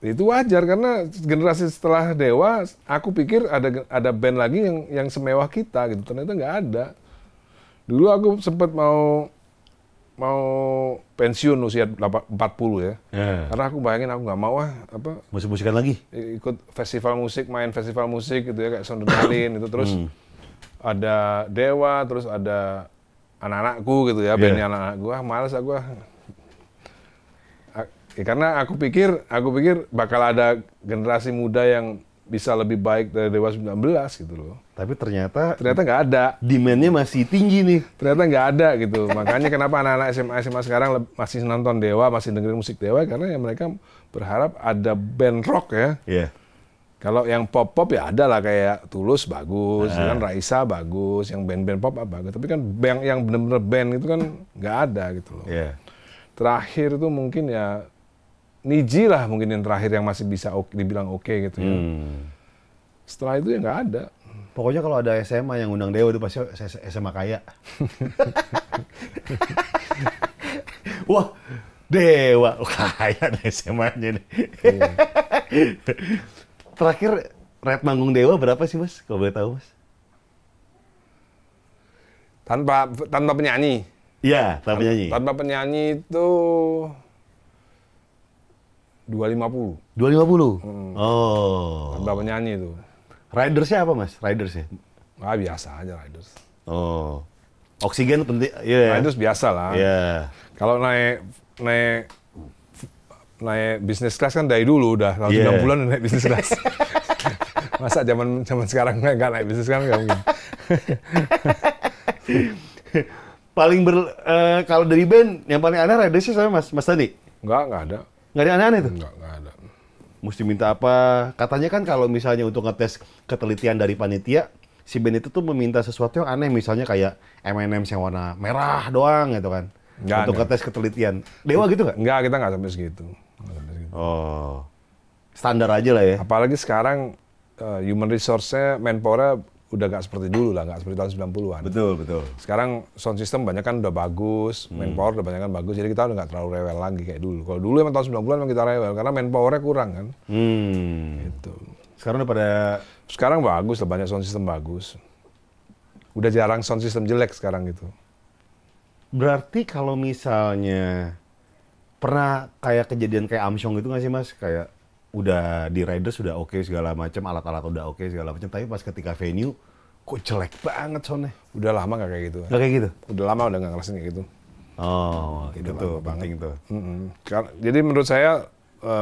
itu wajar karena generasi setelah Dewa aku pikir ada ada band lagi yang yang semewah kita gitu ternyata nggak ada dulu aku sempat mau mau pensiun usia 40 ya. Yeah. Karena aku bayangin aku nggak mau ah apa musik-musikan lagi. Ikut festival musik, main festival musik gitu ya kayak Sondalin itu terus hmm. ada Dewa, terus ada anak-anakku gitu ya, yeah. bandnya anak-anak gua, ah, males aku ah. ah. Ya, karena aku pikir, aku pikir bakal ada generasi muda yang bisa lebih baik dari Dewa 19 gitu loh. Tapi ternyata ternyata nggak ada. Demandnya masih tinggi nih. Ternyata nggak ada gitu. Makanya kenapa anak-anak SMA SMA sekarang masih nonton Dewa, masih dengerin musik Dewa karena ya mereka berharap ada band rock ya. Iya. Yeah. Kalau yang pop-pop ya ada lah kayak Tulus bagus, ah. kan Raisa bagus, yang band-band pop apa bagus. Tapi kan band yang benar-benar band itu kan nggak ada gitu loh. Yeah. Terakhir itu mungkin ya Niji lah mungkin yang terakhir yang masih bisa oke, dibilang oke okay gitu ya. Hmm. Setelah itu ya nggak ada. Pokoknya kalau ada SMA yang undang Dewa itu pasti SMA kaya. Wah, Dewa kaya nih SMA-nya nih. Terakhir red manggung Dewa berapa sih, Mas? Kalau boleh tahu, Mas? Tanpa tanpa penyanyi. Iya, tanpa penyanyi. Tanpa penyanyi itu 250. 250? Hmm. Oh. Tambah penyanyi itu. Ridersnya apa mas? Ridersnya? Ah biasa aja riders. Oh. Oksigen penting. Yeah. Riders biasa lah. Yeah. Kalau naik naik naik bisnis kelas kan dari dulu udah langsung yeah. 6 bulan naik bisnis kelas. Masa zaman zaman sekarang nggak naik bisnis kan nggak mungkin. paling ber uh, kalau dari band yang paling aneh sih sama mas mas tadi? Enggak, enggak ada nggak ada aneh-aneh tuh? Nggak, nggak ada. Mesti minta apa? Katanya kan kalau misalnya untuk ngetes ketelitian dari panitia, si band itu tuh meminta sesuatu yang aneh, misalnya kayak M&M yang warna merah doang gitu kan. Nggak untuk ngetes ketelitian. Dewa gitu nggak? Nggak, kita nggak sampai segitu. Oh. Standar aja lah ya. Apalagi sekarang uh, human resource-nya Menpora udah gak seperti dulu lah, gak seperti tahun 90-an. Betul, betul. Sekarang sound system banyak kan udah bagus, hmm. power udah banyak kan bagus, jadi kita udah gak terlalu rewel lagi kayak dulu. Kalau dulu emang tahun 90-an emang kita rewel, karena main powernya kurang kan. Hmm. Gitu. Sekarang udah pada... Sekarang bagus lah, banyak sound system bagus. Udah jarang sound system jelek sekarang gitu. Berarti kalau misalnya pernah kayak kejadian kayak Amsong gitu gak sih mas? Kayak udah di rider sudah oke okay, segala macam alat-alat udah oke okay, segala macam tapi pas ketika venue kok jelek banget soalnya udah lama gak kayak gitu nggak kayak gitu udah lama udah gak ngerasain kayak gitu oh gitu, gitu. itu tuh penting tuh mm-hmm. jadi menurut saya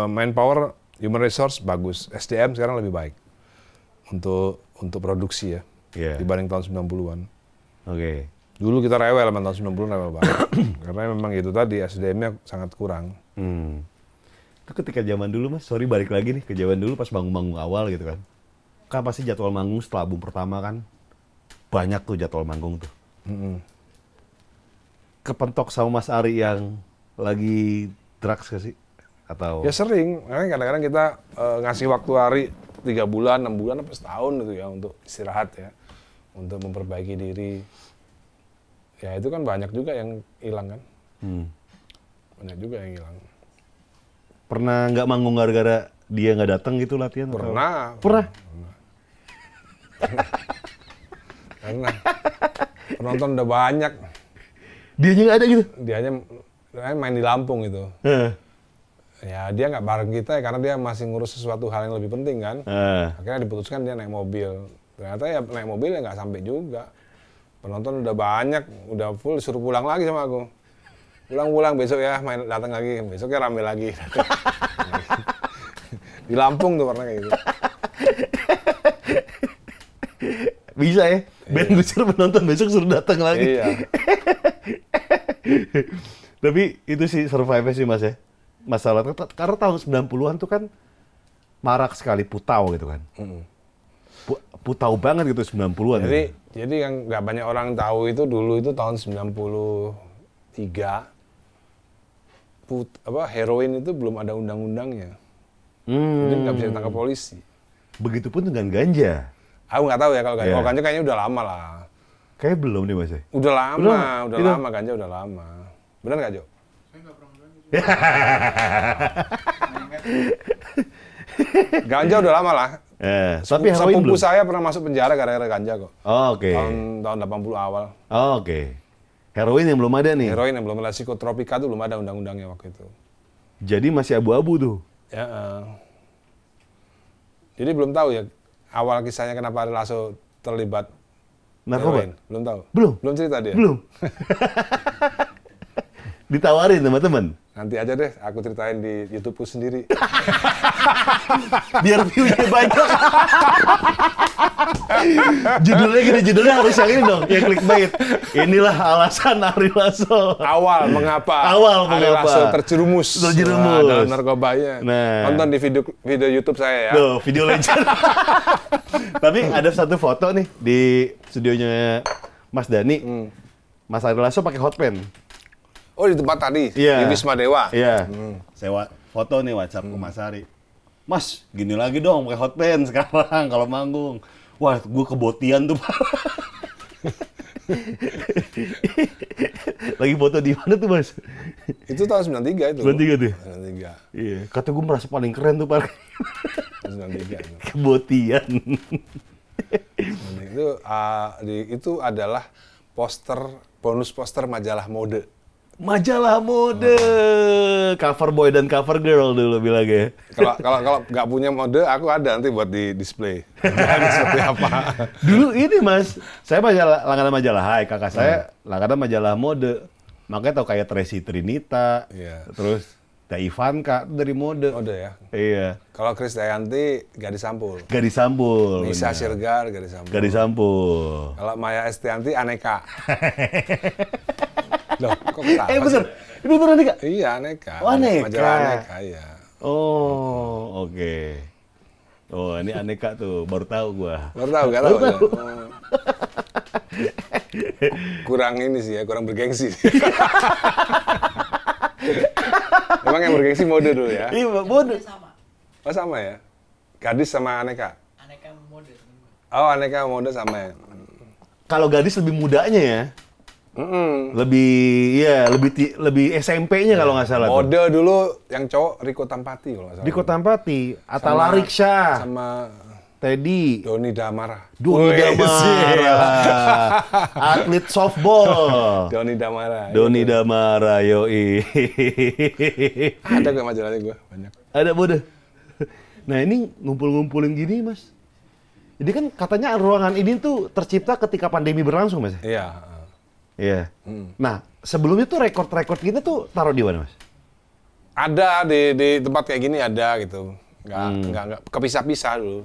main eh, manpower human resource bagus SDM sekarang lebih baik untuk untuk produksi ya yeah. dibanding tahun 90-an oke okay. dulu kita rewel sama tahun 90 rewel banget karena memang itu tadi SDM-nya sangat kurang hmm itu ketika zaman dulu mas sorry balik lagi nih ke zaman dulu pas bangun-bangun awal gitu kan kan pasti jadwal manggung setelah album pertama kan banyak tuh jadwal manggung tuh mm-hmm. kepentok sama Mas Ari yang lagi drugs gak sih atau ya sering karena kadang-kadang kita uh, ngasih waktu Ari tiga bulan enam bulan atau setahun gitu ya untuk istirahat ya untuk memperbaiki diri ya itu kan banyak juga yang hilang kan hmm. banyak juga yang hilang pernah nggak manggung gara-gara dia nggak datang gitu latihan? Pernah. Atau? Pernah. Pernah. Penonton udah banyak. Dia nggak ada gitu? dia hanya eh, main di Lampung gitu. Uh. Ya dia nggak bareng kita ya karena dia masih ngurus sesuatu hal yang lebih penting kan. Uh. Akhirnya diputuskan dia naik mobil. Ternyata ya naik mobil ya nggak sampai juga. Penonton udah banyak, udah full, suruh pulang lagi sama aku pulang-pulang besok ya main datang lagi besoknya rame lagi di Lampung tuh pernah kayak gitu bisa ya band iya. Gusir penonton besok suruh datang lagi iya. tapi itu sih survive sih mas ya masalah karena tahun 90-an tuh kan marak sekali putau gitu kan putau banget gitu 90-an jadi gitu. jadi yang nggak banyak orang tahu itu dulu itu tahun 93 put apa heroin itu belum ada undang-undangnya. Hmm. Jadi nggak bisa ditangkap polisi. Begitupun dengan ganja. Aku nggak tahu ya kalau ganja. Yeah. Oh, kalau ganja kayaknya udah lama lah. Kayak belum nih mas. Ya? Udah lama, udah, udah gitu? lama ganja udah lama. Benar nggak Jo? Saya ganja udah lama lah. Eh, tapi Sepupu saya pernah masuk penjara gara-gara ganja kok. Oh, Oke. Okay. Tahun, tahun 80 awal. Oh, Oke. Okay. Heroin yang belum ada nih. Heroin yang belum ada psikotropika tuh belum ada undang-undangnya waktu itu. Jadi masih abu-abu tuh. Ya. Uh. Jadi belum tahu ya awal kisahnya kenapa Ari Lasso terlibat narkoba. Heroin. Belum tahu. Belum. Belum cerita dia. Belum. ditawarin teman-teman? Nanti aja deh, aku ceritain di YouTubeku sendiri. Biar view-nya banyak. judulnya gini, judulnya harus yang ini dong, yang clickbait. Inilah alasan Ari Lasso. Awal mengapa Awal mengapa. Ari Lasso terjerumus. Terjerumus. Nah, dalam narkobanya. Nah. Nonton di video video YouTube saya ya. Tuh, video legend. Tapi ada satu foto nih di studionya Mas Dani. Hmm. Mas Ari Lasso pakai hot pen. Oh di tempat tadi yeah. di Wisma Dewa. Iya. Yeah. Hmm. Sewa foto nih WhatsApp hmm. Mas Ari. Mas, gini lagi dong pakai hot pants sekarang kalau manggung. Wah, gue kebotian tuh. lagi foto di mana tuh, Mas? Itu tahun 93 itu. 93 tuh. 93. Ya? Iya, kata gue merasa paling keren tuh, Pak. 93. Kebotian. itu uh, di, itu adalah poster bonus poster majalah mode majalah mode hmm. cover boy dan cover girl dulu bilang ya kalau kalau kalau nggak punya mode aku ada nanti buat di display seperti apa dulu ini mas saya majalah langganan majalah Hai kakak saya hmm. langganan majalah mode makanya tau kayak Tracy Trinita yeah. terus Da Kak dari mode. Mode ya. Iya. Kalau Chris Dayanti gadis sampul. Gadis sampul. Nisa Sirgar gadis disampul Gadis disampul Kalau Maya Estianti aneka. Loh, kok ketawa Eh bener, Ini itu bener Aneka? Iya, Aneka. Oh, Aneka. Majalah Aneka, iya. Oh, oke. Okay. Oh, ini Aneka tuh, baru tahu gua. Baru tahu, gak tahu. Ya? tahu. Oh. kurang ini sih ya, kurang bergengsi. Emang yang bergengsi mode dulu ya? Iya, mode. Sama. Oh, sama ya? Gadis sama Aneka? Aneka mode. Oh, Aneka mode sama ya. Kalau gadis lebih mudanya ya? Mm-mm. Lebih ya lebih lebih SMP-nya kalau nggak salah. Mode tuh. dulu yang cowok Riko Tampati kalau nggak salah. Riko Tampati, Atala sama, sama Teddy, Doni Damara. Doni Damara. Atlet softball. Doni Damara. Iya Doni ya. Damara, yoi. Ada gak majalahnya gue? Banyak. Ada bodoh. Nah ini ngumpul-ngumpulin gini mas. Jadi kan katanya ruangan ini tuh tercipta ketika pandemi berlangsung mas. Iya Iya. Hmm. Nah, sebelumnya tuh rekor-rekor kita tuh taruh di mana, Mas? Ada di, di tempat kayak gini ada gitu. Enggak hmm. enggak enggak kepisah-pisah dulu.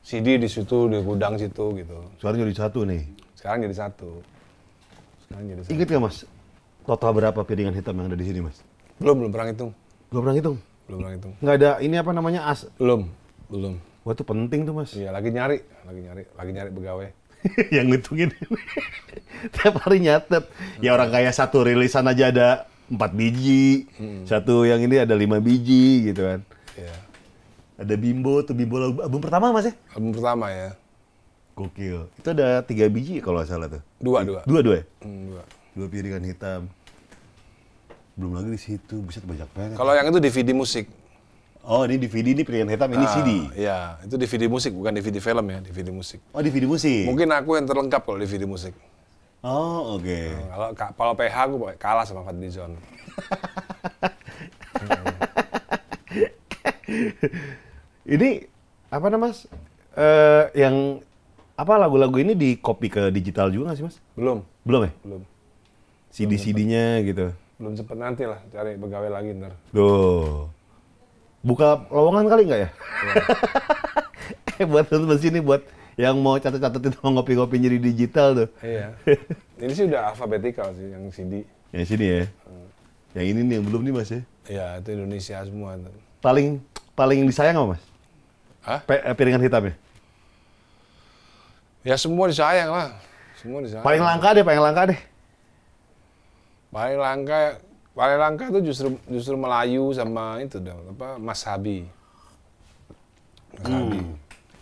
CD di situ, di gudang situ gitu. Sekarang jadi satu nih. Sekarang jadi satu. Sekarang jadi satu. Ingat gak Mas? Total berapa piringan hitam yang ada di sini, Mas? Belum, belum pernah hitung. Belum pernah hitung? Belum pernah hitung. Enggak ada ini apa namanya as? Belum, belum. Wah itu penting tuh mas. Iya lagi nyari, lagi nyari, lagi nyari pegawai. yang ngitungin tiap hari nyatet. Ya hmm. orang kaya satu rilisan aja ada empat biji, hmm. satu yang ini ada lima biji gitu kan. Yeah. Ada Bimbo tuh Bimbo lagu album pertama mas ya? Album pertama ya. Gokil. Itu ada tiga biji kalau nggak salah tuh. Dua dua. Dua dua. Ya? Hmm, dua. Dua piringan hitam. Belum lagi di situ, bisa banyak banget. Kalau yang itu DVD musik. Oh, ini DVD ini pilihan hitam, ini nah, CD. Iya, itu DVD musik, bukan DVD film ya, DVD musik. Oh, DVD musik. Mungkin aku yang terlengkap kalau DVD musik. Oh, oke. Okay. Hmm, nah, kalau kalau PH aku kalah sama Fadli John. ini apa namanya, Mas? Uh, yang apa lagu-lagu ini di copy ke digital juga nggak sih, Mas? Belum. Belum ya? Belum. CD-CD-nya gitu. Belum sempet nanti lah cari pegawai lagi ntar. Duh buka lowongan kali nggak ya? Yeah. eh buat teman sini buat yang mau catat catat itu mau ngopi-ngopi jadi digital tuh. Iya. ini sih udah alfabetikal sih yang CD. Yang sini ya. Hmm. Yang ini nih yang belum nih Mas ya. Iya, itu Indonesia semua tuh. Paling paling disayang apa Mas? Hah? P eh, piringan hitam ya? Ya semua disayang lah. Semua disayang. Paling langka deh, paling langka deh. Paling langka Palelangka itu justru justru Melayu sama itu dong apa Mas Habi. Mas hmm. Habi.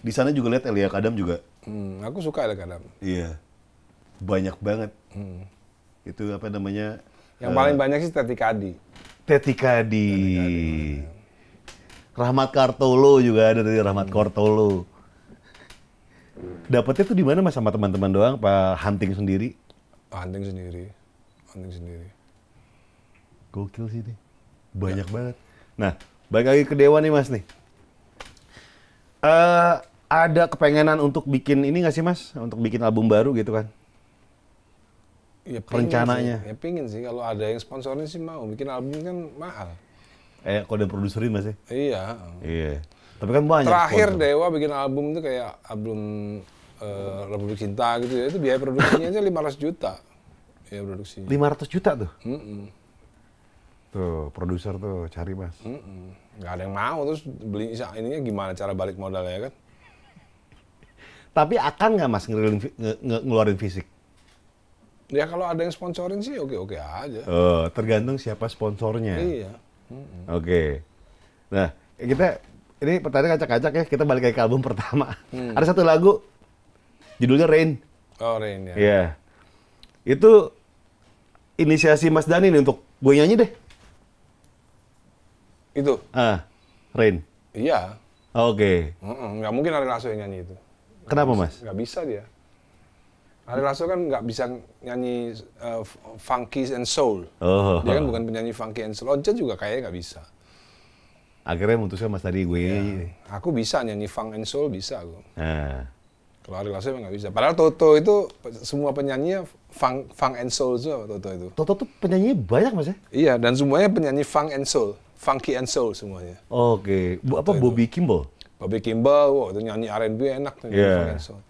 Di sana juga lihat Elia Kadam juga. Hmm, aku suka Elia Kadam. Iya. Banyak banget. Hmm. Itu apa namanya? Yang uh, paling eh, banyak sih Teti Kadi. Teti Kadi. Iya. Rahmat Kartolo juga ada dari Rahmat hmm. Kartolo. Dapatnya tuh di mana mas sama teman-teman doang? Pak hunting sendiri? Hunting sendiri, hunting sendiri. Gokil sih nih. Banyak ya. banget. Nah, balik lagi ke Dewa nih Mas nih. Uh, ada kepengenan untuk bikin ini nggak sih Mas? Untuk bikin album baru gitu kan? Ya, Rencananya. Sih. Ya pingin sih. Kalau ada yang sponsornya sih mau. Bikin album kan mahal. Eh, kode produserin Mas ya? Iya. Iya. Tapi kan banyak. Terakhir sponsor. Dewa bikin album itu kayak album uh, Republik Cinta gitu ya. Itu biaya produksinya aja 500 juta. Ya produksinya. 500 juta tuh? Mm -mm. Tuh, produser tuh cari mas. Mm Gak ada yang mau terus beli ininya gimana cara balik modalnya kan? Tapi akan nggak mas ngeluarin, ngeluarin fisik? Ya kalau ada yang sponsorin sih oke oke aja. Oh, tergantung siapa sponsornya. Iya. Mm -mm. Oke. Nah kita ini pertanyaan kacak-kacak ya kita balik ke album pertama. Mm. Ada satu lagu judulnya Rain. Oh Rain ya. Iya. Yeah. Itu inisiasi Mas Dani nih untuk gue nyanyi deh. Itu? Ah, Rain? Iya. Oke. Okay. nggak mungkin Ari Lasso yang nyanyi itu. Kenapa mas? Nggak bisa dia. Ari Lasso kan nggak bisa nyanyi uh, funky and soul. Oh. Dia kan bukan penyanyi funky and soul. Oja juga kayaknya nggak bisa. Akhirnya mutusnya Mas tadi gue. Ya, aku bisa nyanyi funk and soul bisa aku. Ah. Kalau Ari Lasso nggak bisa. Padahal Toto itu semua penyanyinya funk, funk and soul semua Toto itu. Toto tuh penyanyi banyak mas ya? Iya, dan semuanya penyanyi funk and soul. Funky and soul semuanya. Oke. Okay. apa itu. Bobby Kimball? Bobby Kimball, wow itu nyanyi R&B enak. Nyanyi yeah. funk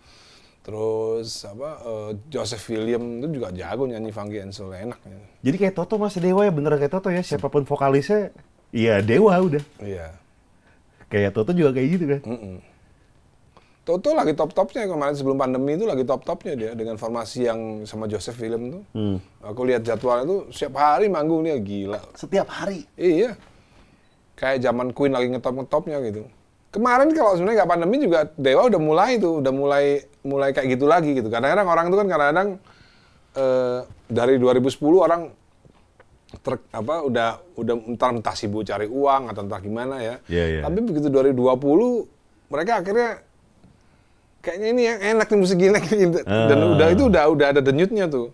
Terus apa uh, Joseph William itu juga jago nyanyi funky and soul enak. Jadi kayak Toto Mas Dewa ya bener kayak Toto ya siapapun vokalisnya iya Dewa udah. Iya. Kayak Toto juga kayak gitu kan. Mm -mm. Toto lagi top-topnya kemarin sebelum pandemi itu lagi top-topnya dia dengan formasi yang sama Joseph Film tuh. Hmm. Aku lihat jadwalnya tuh setiap hari manggung dia gila. Setiap hari. Iya. Kayak zaman Queen lagi ngetop-ngetopnya gitu. Kemarin kalau sebenarnya nggak pandemi juga Dewa udah mulai tuh, udah mulai mulai kayak gitu lagi gitu. Kadang-kadang orang itu kan kadang-kadang eh, dari 2010 orang ter, apa udah udah entar entah sibuk cari uang atau entah gimana ya. Yeah, yeah. Tapi begitu 2020 mereka akhirnya kayaknya ini yang enak nih musik gini gitu. ah. dan uh. udah itu udah udah ada denyutnya tuh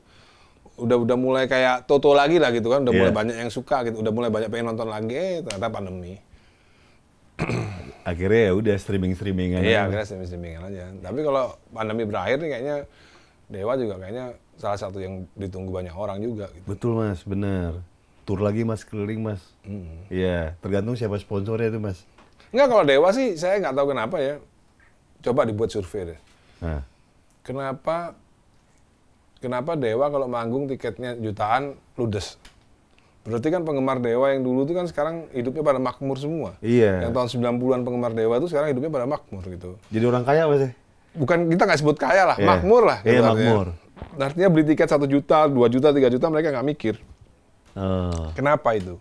udah udah mulai kayak Toto lagi lah gitu kan udah yeah. mulai banyak yang suka gitu udah mulai banyak pengen nonton lagi eh ternyata pandemi akhirnya ya udah streaming streamingan iya akhirnya streaming streamingan aja tapi kalau pandemi berakhir nih kayaknya Dewa juga kayaknya salah satu yang ditunggu banyak orang juga gitu. betul mas benar. tur lagi mas keliling mas iya mm. tergantung siapa sponsornya itu mas Enggak kalau Dewa sih saya nggak tahu kenapa ya Coba dibuat survei deh. Nah. Kenapa kenapa Dewa kalau manggung tiketnya jutaan ludes? Berarti kan penggemar Dewa yang dulu tuh kan sekarang hidupnya pada makmur semua. Iya. Yang tahun 90-an penggemar Dewa tuh sekarang hidupnya pada makmur gitu. Jadi orang kaya apa sih? Bukan kita nggak sebut kaya lah, yeah. makmur lah. Iya, yeah, makmur. Artinya. beli tiket satu juta, dua juta, tiga juta mereka nggak mikir. Oh. Kenapa itu?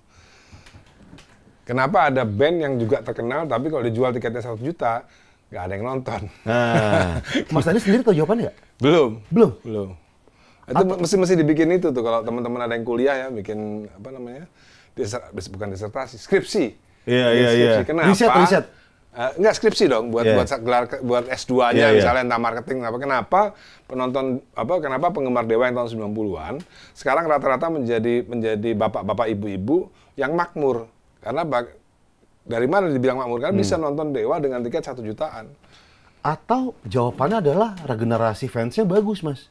Kenapa ada band yang juga terkenal tapi kalau dijual tiketnya satu juta, nggak ada yang nonton. Nah, Mas Andi sendiri tahu jawabannya nggak? Belum. Belum. Belum. Itu mesti mesti dibikin itu tuh kalau teman-teman ada yang kuliah ya bikin apa namanya? Diser, bukan disertasi, skripsi. Iya iya iya. Kenapa? Riset riset. Uh, eh, enggak skripsi dong buat yeah. buat gelar buat S2-nya yeah, misalnya yeah. entah marketing apa kenapa penonton apa kenapa penggemar Dewa yang tahun 90-an sekarang rata-rata menjadi menjadi bapak-bapak ibu-ibu yang makmur karena dari mana dibilang makmur? kan hmm. bisa nonton Dewa dengan tiket satu jutaan. Atau jawabannya adalah regenerasi fansnya bagus, Mas?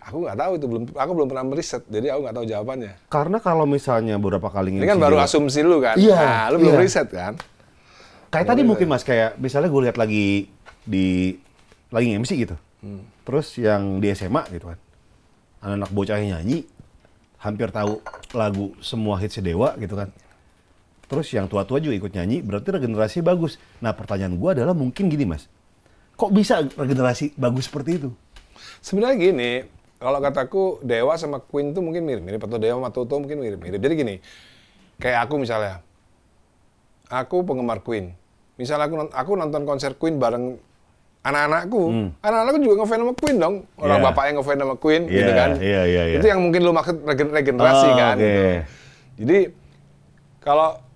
Aku nggak tahu itu belum. Aku belum pernah meriset, jadi aku nggak tahu jawabannya. Karena kalau misalnya beberapa kali ini kan baru asumsi lu kan. Iya. Nah, lu iya. belum riset kan? Kayak tadi mungkin mas kayak misalnya gue lihat lagi di lagi MC gitu. Hmm. Terus yang di SMA gitu kan. Anak-anak bocahnya nyanyi hampir tahu lagu semua hits Dewa gitu kan. Terus yang tua-tua juga ikut nyanyi, berarti regenerasi bagus. Nah pertanyaan gue adalah mungkin gini mas, kok bisa regenerasi bagus seperti itu? Sebenarnya gini, kalau kataku Dewa sama Queen tuh mungkin mirip-mirip, atau Dewa sama Toto mungkin mirip-mirip. Jadi gini, kayak aku misalnya, aku penggemar Queen. Misalnya aku, aku nonton konser Queen bareng anak-anakku, hmm. anak-anakku juga ngefans sama Queen dong. Orang yeah. bapaknya ngefans sama Queen yeah. gitu iya, kan. Yeah, yeah, yeah. Itu yang mungkin lu maksud regenerasi oh, kan. Okay. Gitu. Jadi kalau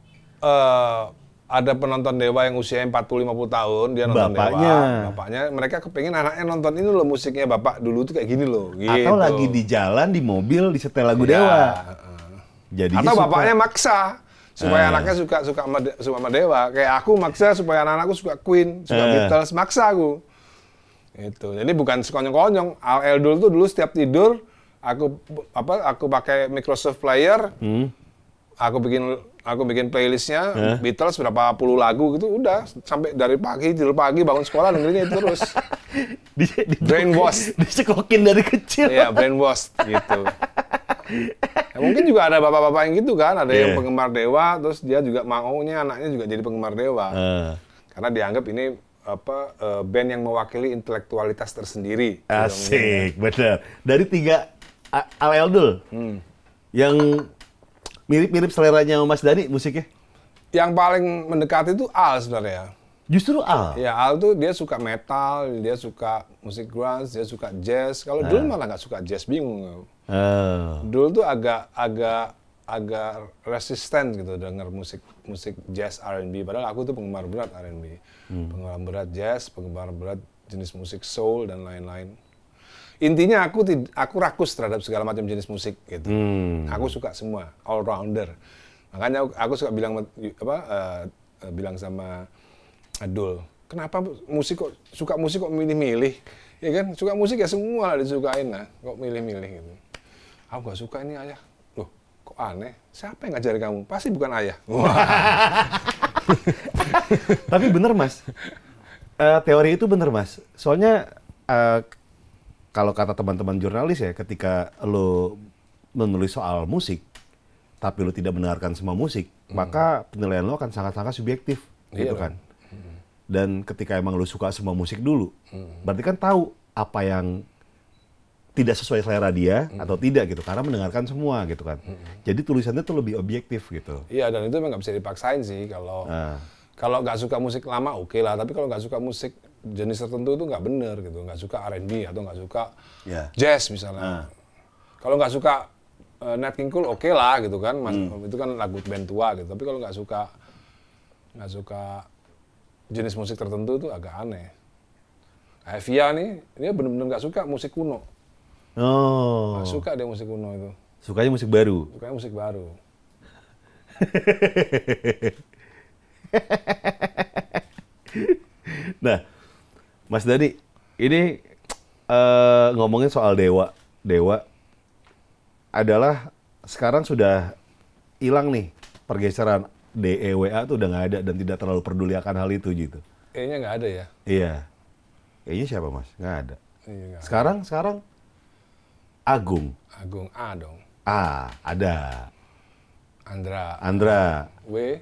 Eh, ada penonton dewa yang usia 40-50 tahun dia nonton bapaknya. dewa bapaknya mereka kepengen anaknya nonton ini loh musiknya bapak dulu tuh kayak gini loh gitu. atau lagi di jalan di mobil disetel lagu ya. dewa jadi atau suka. bapaknya maksa supaya eh. anaknya suka suka sama, suka sama dewa kayak aku maksa supaya anak-anakku suka Queen suka eh. Beatles maksa aku itu jadi bukan sekonyong-konyong Al Eldul tuh dulu setiap tidur aku apa aku pakai Microsoft Player hmm. aku bikin aku bikin playlistnya huh? Beatles berapa puluh lagu gitu udah sampai dari pagi tidur pagi bangun sekolah dengerin itu terus di, di brainwash dicekokin dari kecil ya brainwash gitu ya, mungkin juga ada bapak-bapak yang gitu kan ada yeah. yang iya. penggemar dewa terus dia juga maunya anaknya juga jadi penggemar dewa uh. karena dianggap ini apa uh, band yang mewakili intelektualitas tersendiri gitu, asik ya. benar. dari tiga Al Eldul hmm. yang Mirip-mirip seleranya Mas Dani musiknya? Yang paling mendekati itu Al sebenarnya. Justru Al? Ya, Al tuh dia suka metal, dia suka musik grunge, dia suka jazz. Kalau nah. dulu malah nggak suka jazz, bingung. Oh. Dulu tuh agak agak agak resisten gitu denger musik musik jazz R&B. Padahal aku tuh penggemar berat R&B, hmm. penggemar berat jazz, penggemar berat jenis musik soul dan lain-lain. Intinya aku aku rakus terhadap segala macam jenis musik gitu. Hmm. Aku suka semua, all rounder. Makanya aku, aku suka bilang apa uh, bilang sama Adul, kenapa musik kok suka musik kok milih-milih? Ya kan, suka musik ya semua lah disukain lah, kok milih-milih gitu. Aku gak suka ini ayah. Loh, kok aneh? Siapa yang ngajarin kamu? Pasti bukan ayah. Tapi bener mas, uh, teori itu bener mas. Soalnya uh, kalau kata teman-teman jurnalis ya, ketika lo menulis soal musik, tapi lo tidak mendengarkan semua musik, hmm. maka penilaian lo akan sangat-sangat subjektif, yeah. gitu kan. Hmm. Dan ketika emang lo suka semua musik dulu, hmm. berarti kan tahu apa yang tidak sesuai selera dia hmm. atau tidak gitu, karena mendengarkan semua gitu kan. Hmm. Jadi tulisannya tuh lebih objektif gitu. Iya dan itu emang nggak bisa dipaksain sih kalau nah. kalau nggak suka musik lama oke okay lah, tapi kalau nggak suka musik jenis tertentu itu nggak bener gitu nggak suka R&B atau nggak suka yeah. jazz misalnya uh. kalau nggak suka uh, Nat King Cole oke okay lah gitu kan Mas, hmm. itu kan lagu band tua gitu tapi kalau nggak suka nggak suka jenis musik tertentu itu agak aneh Evia nih dia benar-benar nggak suka musik kuno oh gak suka dia musik kuno itu sukanya musik baru sukanya musik baru nah Mas Dadi, ini uh, ngomongin soal dewa. Dewa adalah sekarang sudah hilang nih pergeseran DEWA tuh udah nggak ada dan tidak terlalu peduli akan hal itu gitu. Kayaknya nggak ada ya? Iya. Kayaknya siapa mas? Nggak ada. Iya, gak sekarang sekarang Agung. Agung A dong. A ada. Andra. Andra. W.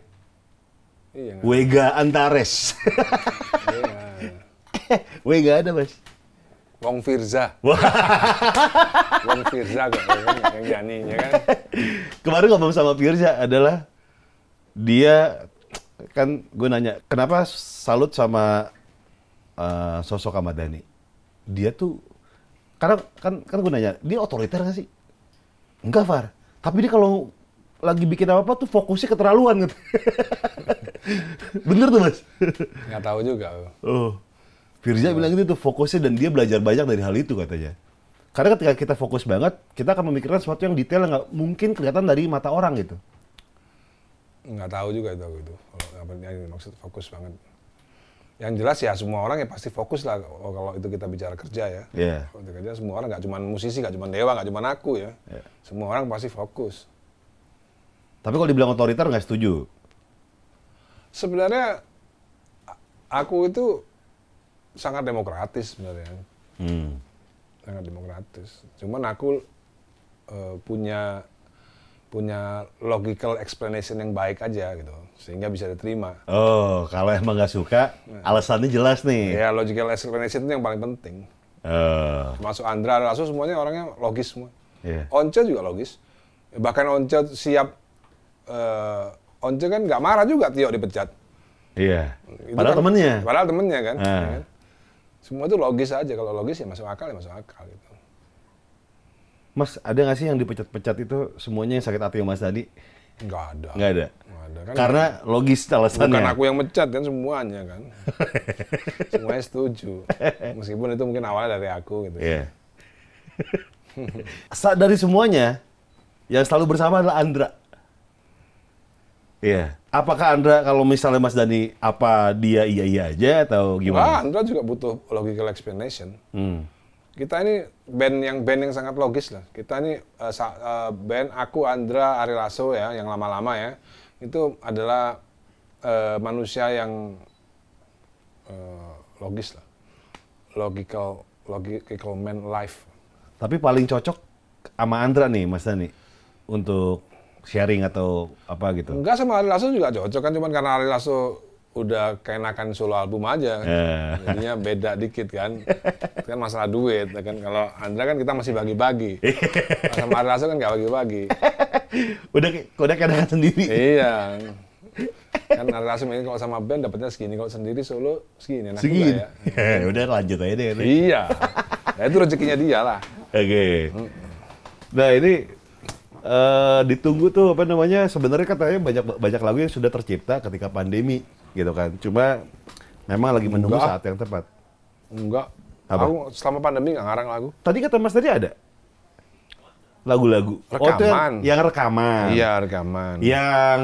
Iya, Wega Antares. Iya. Wih nggak ada mas. Wong Firza. Wong Firza ya kan, yang janinya ya kan. Kemarin ngomong sama Firza adalah dia kan gue nanya kenapa salut sama uh, sosok Ahmad Dhani. Dia tuh karena kan kan gue nanya dia otoriter nggak sih? Enggak Far. Tapi dia kalau lagi bikin apa apa tuh fokusnya keterlaluan gitu. Bener tuh mas? Nggak tahu juga. Oh. Firza iya. bilang gitu tuh fokusnya dan dia belajar banyak dari hal itu katanya. Karena ketika kita fokus banget, kita akan memikirkan sesuatu yang detail nggak mungkin kelihatan dari mata orang gitu. Nggak tahu juga itu aku itu. Apa yang dimaksud fokus banget. Yang jelas ya semua orang ya pasti fokus lah kalau itu kita bicara kerja ya. Yeah. Kalau kerja semua orang nggak cuma musisi, nggak cuma dewa, nggak cuma aku ya. Yeah. Semua orang pasti fokus. Tapi kalau dibilang otoriter nggak setuju. Sebenarnya aku itu sangat demokratis sebenarnya. Hmm. Sangat demokratis. Cuman aku uh, punya punya logical explanation yang baik aja gitu sehingga bisa diterima. Oh, kalau emang nggak suka, nah. alasannya jelas nih. Ya, logical explanation itu yang paling penting. Uh. Oh. Masuk Andra, langsung semuanya orangnya logis semua. Yeah. Once juga logis. Bahkan Once siap uh, Once kan nggak marah juga Tio dipecat. Iya. Yeah. padahal kan, temennya. Padahal temennya kan. Uh. kan? Semua itu logis aja. Kalau logis ya masuk akal ya masuk akal gitu. Mas, ada nggak sih yang dipecat-pecat itu semuanya yang sakit hati sama Mas tadi? Nggak ada. Nggak ada. Nggak ada. Kan Karena logis alasannya. Bukan aku yang mecat kan semuanya kan. semuanya setuju. Meskipun itu mungkin awalnya dari aku gitu. Iya. Yeah. Saat dari semuanya, yang selalu bersama adalah Andra. Iya. Yeah apakah Anda kalau misalnya Mas Dani apa dia iya iya aja atau gimana? Wah, Anda juga butuh logical explanation. Hmm. Kita ini band yang band yang sangat logis lah. Kita ini uh, uh, band aku Andra Ari Lasso ya yang lama-lama ya. Itu adalah uh, manusia yang uh, logis lah. Logical logical man life. Tapi paling cocok sama Andra nih Mas Dani untuk sharing atau apa gitu? Enggak sama Ari Lasso juga cocok kan cuman karena Ari Lasso udah keenakan solo album aja. Yeah. beda dikit kan. Itu kan masalah duit ya kan kalau Andra kan kita masih bagi-bagi. sama Ari Lasso kan nggak bagi-bagi. udah udah kenakan sendiri. Iya. kan Ari Lasso ini kalau sama band dapatnya segini, kalau sendiri solo segini. Enak segini. Ya. ya. udah lanjut aja deh. Iya. Nah, itu rezekinya dia lah. Oke. Okay. Nah, ini uh, ditunggu tuh apa namanya sebenarnya katanya banyak banyak lagu yang sudah tercipta ketika pandemi gitu kan cuma memang lagi menunggu enggak. saat yang tepat enggak apa? aku selama pandemi nggak ngarang lagu tadi kata mas tadi ada lagu-lagu oh, rekaman oh, yang, yang rekaman iya rekaman yang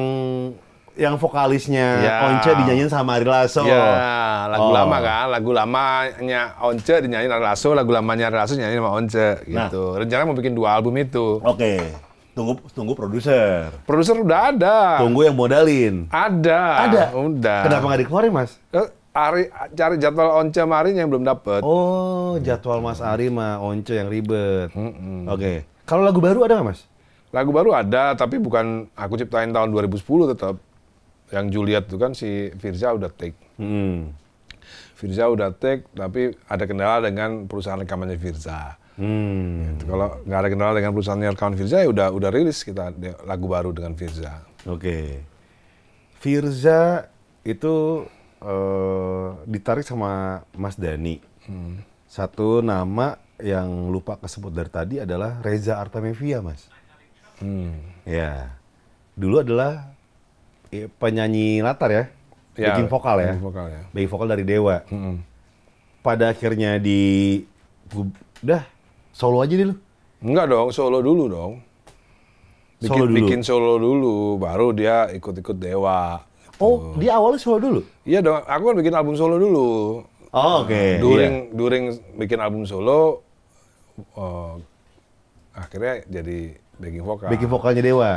yang vokalisnya ya. Once dinyanyiin sama Ari Lasso. Ya, lagu oh. lama kan, lagu lamanya Once dinyanyiin Ari Lasso, lagu lamanya Ari Lasso dinyanyiin sama Once nah. gitu. Nah. Rencana mau bikin dua album itu. Oke. Okay. Tunggu tunggu produser. Produser udah ada. Tunggu yang modalin. Ada. Ada. Udah. Kenapa nggak dikeluarin, Mas? Eh, Ari cari jadwal Once Marin yang belum dapet. Oh, jadwal Mas Ari mah Once yang ribet. Mm -mm. Oke. Okay. Kalau lagu baru ada nggak, Mas? Lagu baru ada, tapi bukan aku ciptain tahun 2010 tetap. Yang Juliet itu kan si Firza udah take. Hmm. Firza udah take, tapi ada kendala dengan perusahaan rekamannya Firza. Hmm. Gitu. Kalau nggak ada kendala dengan perusahaannya kawan Firza ya udah udah rilis kita lagu baru dengan Firza. Oke. Okay. Firza itu uh, ditarik sama Mas Dani. Hmm. Satu nama yang lupa kesebut dari tadi adalah Reza Artamevia, Mas. Hmm. Ya. Dulu adalah ya, penyanyi latar ya. ya Bikin vokal ya. vokal ya. vokal dari Dewa. Hmm. Pada akhirnya di udah Solo aja dulu. Enggak dong, solo dulu dong. Bikin, solo dulu. bikin solo dulu, baru dia ikut-ikut Dewa. Oh, gitu. Oh, dia awalnya solo dulu? Iya dong, aku kan bikin album solo dulu. Oh, Oke. Okay. During, yeah. during bikin album solo, uh, akhirnya jadi backing vokal. Backing vokalnya Dewa.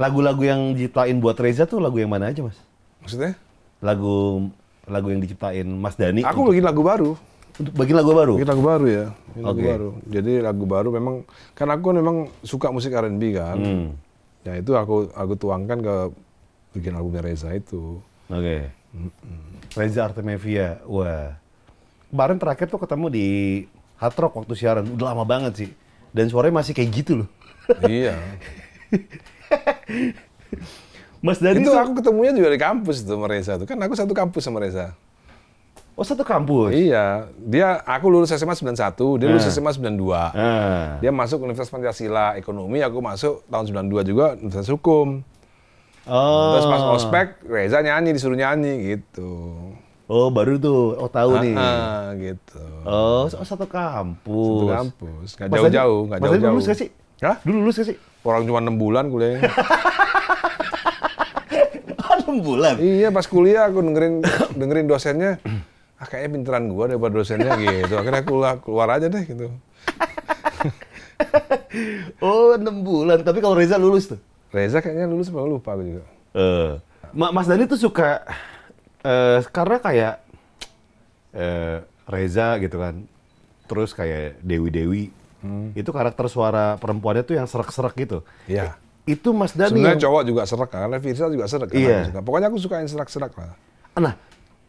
Lagu-lagu mm -mm. yang diciptain buat Reza tuh lagu yang mana aja, Mas? Maksudnya? Lagu lagu yang diciptain Mas Dani. Aku bikin lagu baru untuk bikin lagu baru. Bikin lagu baru ya, bikin okay. lagu baru. Jadi lagu baru memang karena aku memang suka musik R&B kan. Hmm. Ya itu aku aku tuangkan ke bikin albumnya Reza itu. Oke. Okay. Hmm. Reza Artemevia, wah. Kemarin terakhir tuh ketemu di Hard Rock waktu siaran, udah lama banget sih. Dan suaranya masih kayak gitu loh. Iya. Mas Dani itu aku ketemunya juga di kampus tuh sama Reza tuh. Kan aku satu kampus sama Reza. Oh satu kampus? Iya, dia aku lulus SMA 91, dia lulus eh. SMA 92. Eh. Dia masuk Universitas Pancasila Ekonomi, aku masuk tahun 92 juga Universitas Hukum. Oh. Terus pas ospek, Reza nyanyi disuruh nyanyi gitu. Oh baru tuh, oh tahu ah, nih. Ah, gitu. Oh, oh satu kampus. Satu kampus, nggak jauh-jauh, nggak jauh-jauh. Dulu lulus gak sih? Hah? Dulu lulus gak sih? Orang cuma enam bulan kuliahnya. 6 bulan? Iya, pas kuliah aku dengerin dengerin dosennya ah kayaknya pinteran gue daripada dosennya gitu. Akhirnya aku keluar, aja deh gitu. oh, 6 bulan. Tapi kalau Reza lulus tuh? Reza kayaknya lulus apa lupa aku juga. Uh. Mas Dani tuh suka uh, karena kayak uh, Reza gitu kan. Terus kayak Dewi Dewi. Hmm. Itu karakter suara perempuannya tuh yang serak-serak gitu. Iya. Itu Mas Dani. Sebenarnya yang... cowok juga serak karena Firza juga serak. Kan, iya. Pokoknya aku suka yang serak-serak lah. Nah,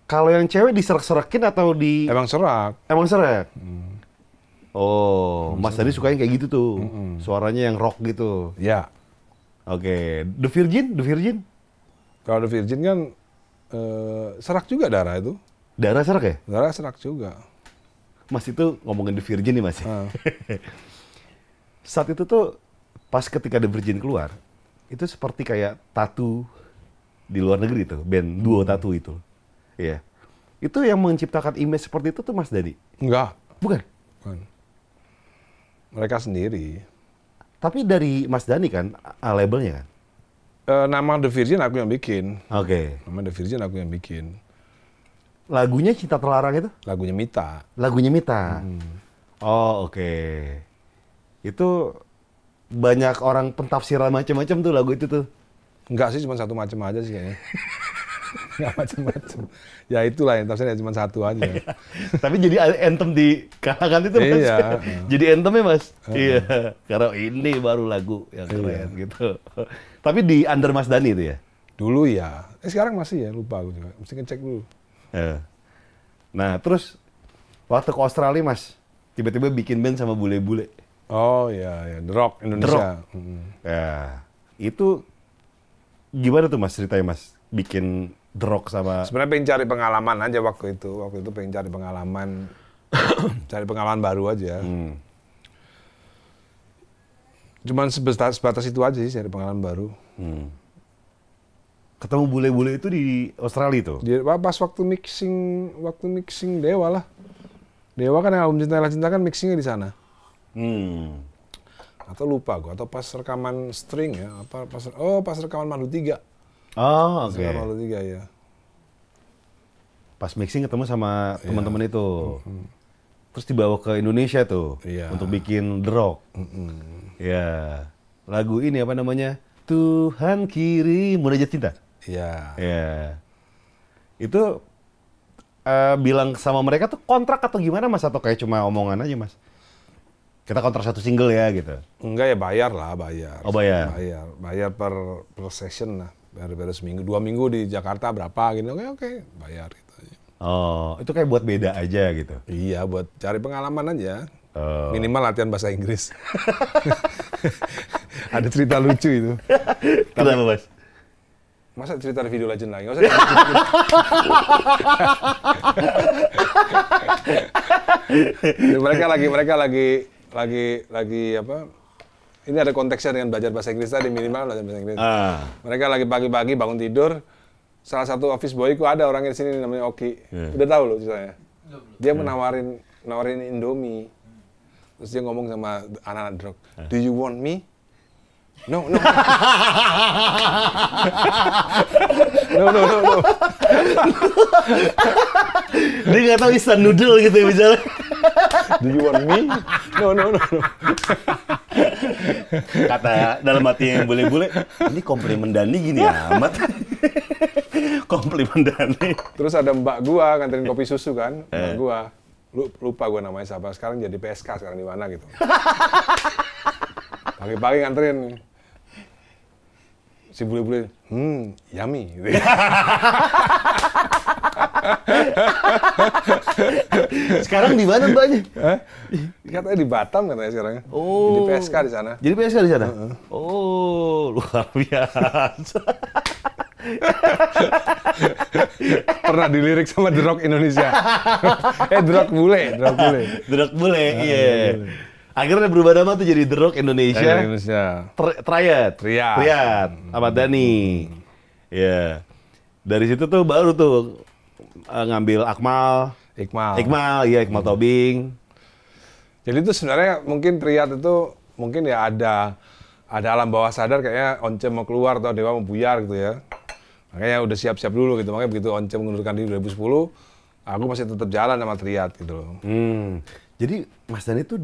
kalau yang cewek diserak-serakin atau di Emang serak. Emang serak. Hmm. Oh, Mas tadi sukanya kayak gitu tuh. Mm -hmm. Suaranya yang rock gitu. Ya. Oke, okay. The Virgin, The Virgin. Kalau The Virgin kan uh, serak juga darah itu. Darah serak ya? Darah serak juga. Mas itu ngomongin The Virgin nih Mas. Uh. Saat itu tuh pas ketika The Virgin keluar, itu seperti kayak tatu di luar negeri tuh, band duo tatu itu. Iya. Itu yang menciptakan image seperti itu tuh Mas Dadi? Enggak. Bukan? Bukan. Mereka sendiri. Tapi dari Mas Dani kan, eh, labelnya kan? Uh, nama The Virgin aku yang bikin. Oke. Okay. Nama The Virgin aku yang bikin. Lagunya Cinta Terlarang itu? Lagunya Mita. Lagunya Mita. Hmm. Oh, oke. Okay. Itu banyak orang pentafsiran macam-macam tuh lagu itu tuh. Enggak sih, cuma satu macam aja sih kayaknya. nggak ya, macam-macam. Ya itulah yang tafsirnya cuma satu aja. Iya. Tapi jadi anthem di kalangan itu mas. Iya. jadi anthemnya mas. Uh. Iya. Karena ini baru lagu yang iya. keren iya. gitu. Tapi di under Mas Dani itu ya? Dulu ya. Eh, sekarang masih ya lupa aku juga. Mesti ngecek dulu. Iya. Nah terus waktu ke Australia mas, tiba-tiba bikin band sama bule-bule. Oh ya, ya. The Rock Indonesia. The Rock. Hmm. Ya, itu gimana tuh mas ceritanya mas bikin Drok sama sebenarnya pengen cari pengalaman aja waktu itu waktu itu pengen cari pengalaman cari pengalaman baru aja hmm. cuman sebatas sebatas itu aja sih cari pengalaman baru hmm. ketemu bule-bule itu di Australia itu Dia, pas waktu mixing waktu mixing Dewa lah Dewa kan yang album Cinta Cinta kan mixingnya di sana hmm atau lupa gue atau pas rekaman string ya apa pas oh pas rekaman madu tiga Oh, oke. Okay. malu tiga ya. Pas mixing ketemu sama iya. teman-teman itu. Mm-hmm. Terus dibawa ke Indonesia tuh yeah. untuk bikin The Rock. Mm-hmm. Ya. Lagu ini apa namanya? Tuhan kiri Munajat Cinta. Iya. Yeah. Ya. Itu uh, bilang sama mereka tuh kontrak atau gimana Mas atau kayak cuma omongan aja Mas? kita kontrak satu single ya gitu enggak ya bayar lah bayar oh bayar bayar bayar per per session lah beres-beres seminggu dua minggu di Jakarta berapa gitu oke oke bayar gitu oh itu kayak buat beda aja gitu iya buat cari pengalaman aja oh. minimal latihan bahasa Inggris ada cerita lucu itu kenapa mas masa cerita di video legend lagi mereka lagi mereka lagi lagi lagi apa ini ada konteksnya dengan belajar bahasa Inggris tadi minimal belajar bahasa Inggris. Uh. Mereka lagi pagi-pagi bangun tidur, salah satu office boyku ada orang di sini namanya Oki. Yeah. Udah tahu loh ceritanya. Dia menawarin nawarin Indomie. Terus dia ngomong sama anak-anak drug, "Do you want me?" No, no. No no no no. Dia nggak tahu instant noodle gitu ya misalnya. Do you want me? No no no no. Kata dalam hati yang boleh-boleh, ini komplimen Dani gini amat. komplimen Dani. Terus ada mbak gua nganterin kopi susu kan, mbak eh. gua. Lupa gua namanya siapa, sekarang jadi PSK, sekarang di mana gitu. Pagi-pagi nganterin si bule-bule hmm, yummy. sekarang di mana mbaknya? Eh? Katanya di Batam katanya sekarang. Oh. Di PSK di sana. Jadi PSK di sana? Uh-uh. Oh, luar biasa. Pernah dilirik sama The Rock Indonesia. eh, The Rock bule, The Rock bule. The Rock bule, iya. Yeah. Akhirnya berubah nama tuh jadi The Rock Indonesia. Yeah, Indonesia. Tri triad. Triad. Triad. Ahmad Dhani. Hmm. Ya. Dari situ tuh baru tuh eh, ngambil Akmal. Iqmal. Iqmal, iya Iqmal hmm. Tobing. Jadi itu sebenarnya mungkin triad itu mungkin ya ada ada alam bawah sadar kayaknya Once mau keluar atau Dewa mau buyar gitu ya. Makanya udah siap-siap dulu gitu. Makanya begitu Once mengundurkan diri 2010, aku masih tetap jalan sama triad gitu loh. Hmm. Jadi Mas Dani tuh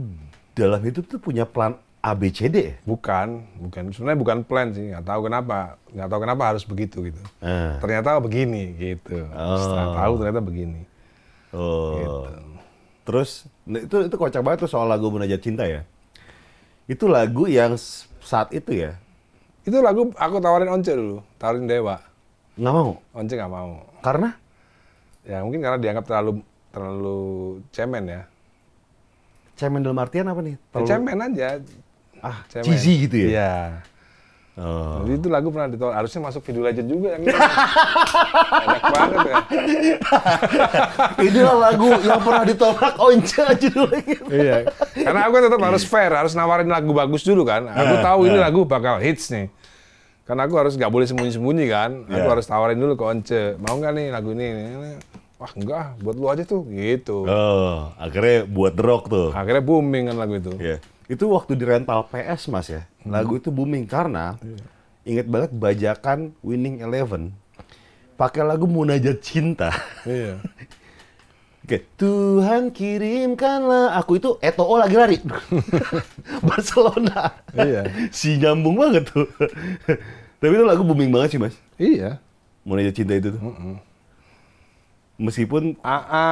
dalam hidup tuh punya plan A B C D, Bukan, bukan. Sebenarnya bukan plan sih. Nggak tahu kenapa, nggak tahu kenapa harus begitu gitu. Eh. Ternyata begini gitu. Oh. Setelah tahu ternyata begini. Oh. Gitu. Terus nah, itu itu kocak banget tuh soal lagu Munajat Cinta ya. Itu lagu yang saat itu ya. Itu lagu aku tawarin Once dulu, tawarin Dewa. Nggak mau. Once nggak mau. Karena? Ya mungkin karena dianggap terlalu terlalu cemen ya cemen dalam artian apa nih? Terlalu... cemen aja. Ah, cemen. cheesy gitu ya? Iya. Oh. Jadi itu lagu pernah ditolak. Harusnya masuk video legend juga yang Enak banget ya. Inilah lagu yang pernah ditolak Once judulnya. dulu. Iya. Karena aku tetap harus fair, harus nawarin lagu bagus dulu kan. Aku iya, tahu ini iya. lagu bakal hits nih. Karena aku harus nggak boleh sembunyi-sembunyi kan. Aku yeah. harus tawarin dulu ke Once. Mau nggak nih lagu ini? ini wah enggak buat lu aja tuh gitu oh akhirnya buat Rock tuh akhirnya booming kan lagu itu yeah. itu waktu di rental PS mas ya hmm. lagu itu booming karena yeah. inget banget bajakan Winning Eleven pakai lagu Munajat Cinta iya yeah. Oke. Okay. Tuhan kirimkanlah aku itu Eto'o lagi lari. Barcelona. Iya. si nyambung banget tuh. Tapi itu lagu booming banget sih, Mas. Iya. Munajat cinta itu tuh. Mm -mm. Meskipun A -A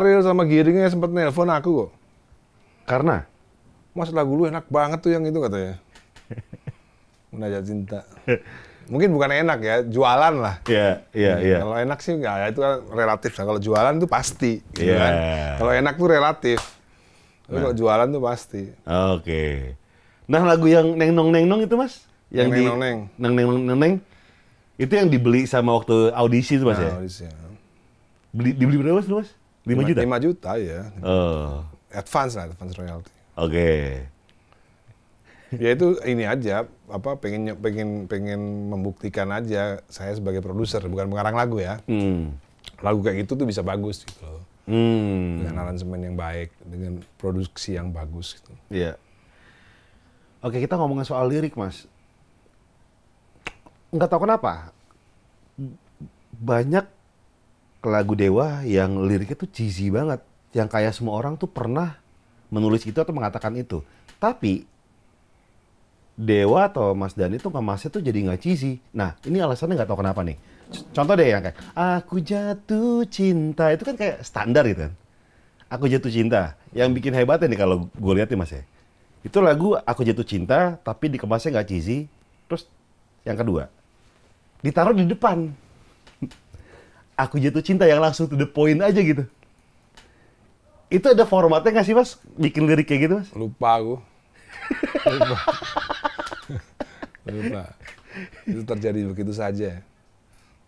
Ariel sama Giringnya sempat nelpon aku kok. Karena? Mas lagu lu enak banget tuh yang itu katanya. Menajat cinta. Mungkin bukan enak ya, jualan lah. Iya, iya, iya. iya. Kalau enak sih enggak, ya itu kan relatif lah. Kalau jualan itu pasti. Gitu iya. Yeah. Kan? Kalau enak tuh relatif. nah. kalau jualan tuh pasti. Oke. Okay. Nah lagu yang neng nong neng nong itu mas? Yang neng neng neng neng neng neng neng itu yang dibeli sama waktu audisi itu mas nah, ya? Audisi. Ya Beli dibeli berapa sih Mas? 5, 5 juta. 5 juta ya. Oh. Advance lah, advance royalty. Oke. Okay. Ya itu ini aja apa pengen pengen pengen membuktikan aja saya sebagai produser bukan mengarang lagu ya. Hmm. Lagu kayak gitu tuh bisa bagus gitu Hmm. Dengan aransemen yang baik, dengan produksi yang bagus gitu. Iya. Yeah. Oke, kita ngomongin soal lirik, Mas. Enggak tahu kenapa banyak lagu Dewa yang liriknya tuh cheesy banget. Yang kayak semua orang tuh pernah menulis itu atau mengatakan itu. Tapi Dewa atau Mas Dani tuh kemasnya tuh jadi nggak cheesy. Nah, ini alasannya nggak tahu kenapa nih. Contoh deh yang kayak aku jatuh cinta itu kan kayak standar gitu kan. Aku jatuh cinta. Yang bikin hebatnya nih kalau gue lihat nih Mas ya. Itu lagu aku jatuh cinta tapi dikemasnya nggak cheesy. Terus yang kedua ditaruh di depan aku jatuh cinta yang langsung to the point aja gitu itu ada formatnya nggak sih mas bikin lirik kayak gitu mas lupa aku lupa lupa itu terjadi begitu saja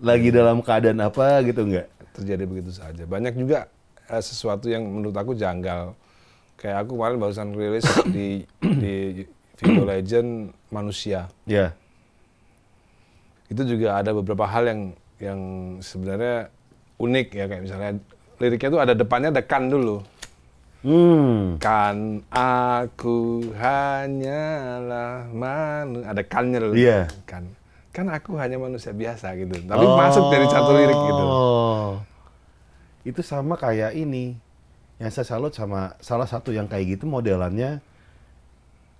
lagi ya. dalam keadaan apa gitu nggak terjadi begitu saja banyak juga eh, sesuatu yang menurut aku janggal kayak aku kemarin barusan rilis di di video legend manusia ya itu juga ada beberapa hal yang yang sebenarnya unik ya kayak misalnya liriknya tuh ada depannya ada kan dulu. Hmm. Kan aku hanyalah manusia. Ada kannya dulu. Yeah. Kan. Kan aku hanya manusia biasa gitu. Tapi oh. masuk dari satu lirik gitu. Oh. Itu sama kayak ini. Yang saya salut sama salah satu yang kayak gitu modelannya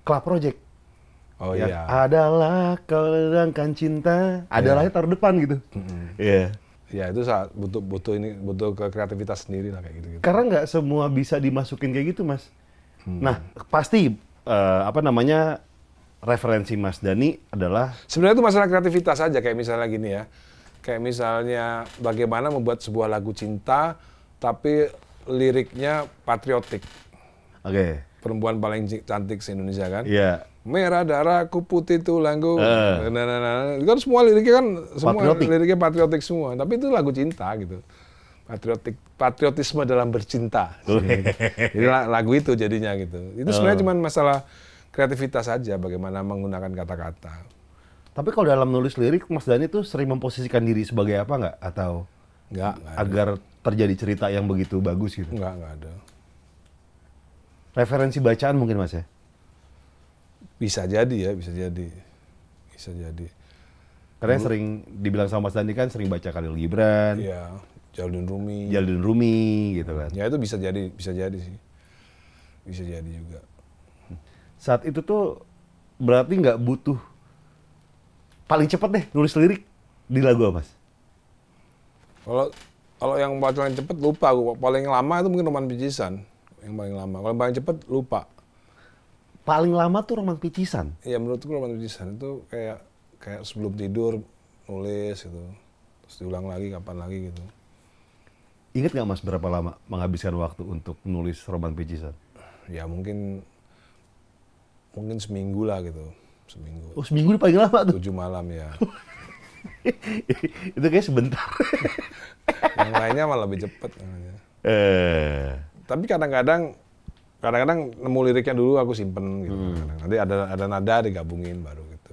Club Project. Oh ya, iya. Adalah kau rendangkan cinta. Adalah yeah. taruh depan gitu. Iya. Mm -hmm. yeah. Ya itu saat butuh butuh ini butuh ke kreativitas sendiri lah kayak gitu. -gitu. Karena nggak semua bisa dimasukin kayak gitu mas. Hmm. Nah pasti uh, apa namanya referensi Mas Dani adalah sebenarnya itu masalah kreativitas aja kayak misalnya gini ya kayak misalnya bagaimana membuat sebuah lagu cinta tapi liriknya patriotik. Oke. Okay. Perempuan paling cantik se Indonesia kan? Iya. Yeah merah darahku putih tulangku uh. Eh. nah, nah, nah. nah. kan semua liriknya kan semua patriotik. liriknya patriotik semua tapi itu lagu cinta gitu patriotik patriotisme dalam bercinta oh. jadi lagu itu jadinya gitu itu sebenarnya uh. Oh. cuma masalah kreativitas saja bagaimana menggunakan kata-kata tapi kalau dalam nulis lirik Mas Dani tuh sering memposisikan diri sebagai apa nggak atau nggak agar terjadi cerita yang begitu bagus gitu nggak nggak ada referensi bacaan mungkin Mas ya bisa jadi ya, bisa jadi. Bisa jadi. Karena Dulu, sering dibilang sama Mas Dandi kan sering baca Khalil Gibran. Iya, Jaludin Rumi. Jaludin Rumi gitu kan. Ya itu bisa jadi, bisa jadi sih. Bisa jadi juga. Saat itu tuh berarti nggak butuh paling cepet deh nulis lirik di lagu apa, Mas? Kalau kalau yang paling cepet lupa, paling lama itu mungkin Roman Pijisan yang paling lama. Kalau paling cepet lupa paling lama tuh roman picisan. Iya menurutku roman picisan itu kayak kayak sebelum tidur nulis gitu, terus diulang lagi kapan lagi gitu. Ingat nggak mas berapa lama menghabiskan waktu untuk nulis roman picisan? Ya mungkin mungkin seminggu lah gitu, seminggu. Oh seminggu paling lama tuh? Tujuh malam ya. itu kayak sebentar. yang lainnya malah lebih cepet. Eh. Tapi kadang-kadang kadang-kadang nemu liriknya dulu aku simpen gitu. Hmm. Kadang -kadang. Nanti ada ada nada digabungin baru gitu.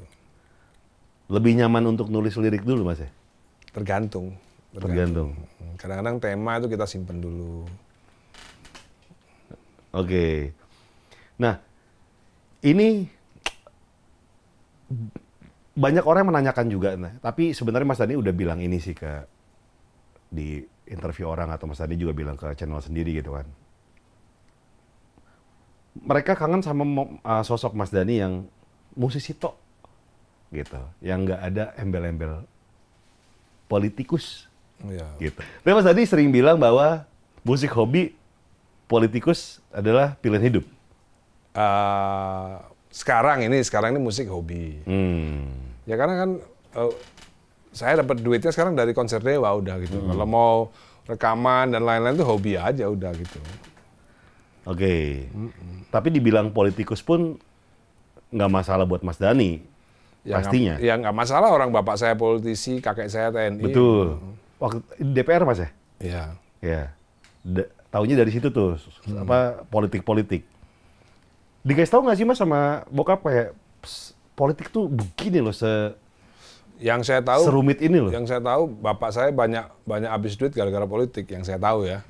Lebih nyaman untuk nulis lirik dulu mas ya? Tergantung. Tergantung. Hmm. Kadang-kadang tema itu kita simpen dulu. Oke. Okay. Nah, ini banyak orang yang menanyakan juga. Nah, tapi sebenarnya Mas Dani udah bilang ini sih ke di interview orang atau Mas Dani juga bilang ke channel sendiri gitu kan mereka kangen sama uh, sosok Mas Dani yang musisi tok gitu, yang nggak ada embel-embel politikus ya. gitu. Tapi Mas Dani sering bilang bahwa musik hobi politikus adalah pilihan hidup. Uh, sekarang ini sekarang ini musik hobi. Hmm. Ya karena kan uh, saya dapat duitnya sekarang dari konser Dewa udah gitu. Hmm. Kalau mau rekaman dan lain-lain itu hobi aja udah gitu. Oke. Okay. Mm -mm. Tapi dibilang politikus pun nggak masalah buat Mas Dani. Ya, pastinya. Gak, ya nggak masalah orang bapak saya politisi, kakek saya TNI. Betul. Waktu DPR Mas ya? Iya. Iya. Taunya dari situ tuh hmm. apa politik-politik. Dikasih tahu nggak sih Mas sama bokap kayak politik tuh begini loh se yang saya tahu serumit ini loh. Yang saya tahu bapak saya banyak banyak habis duit gara-gara politik yang saya tahu ya.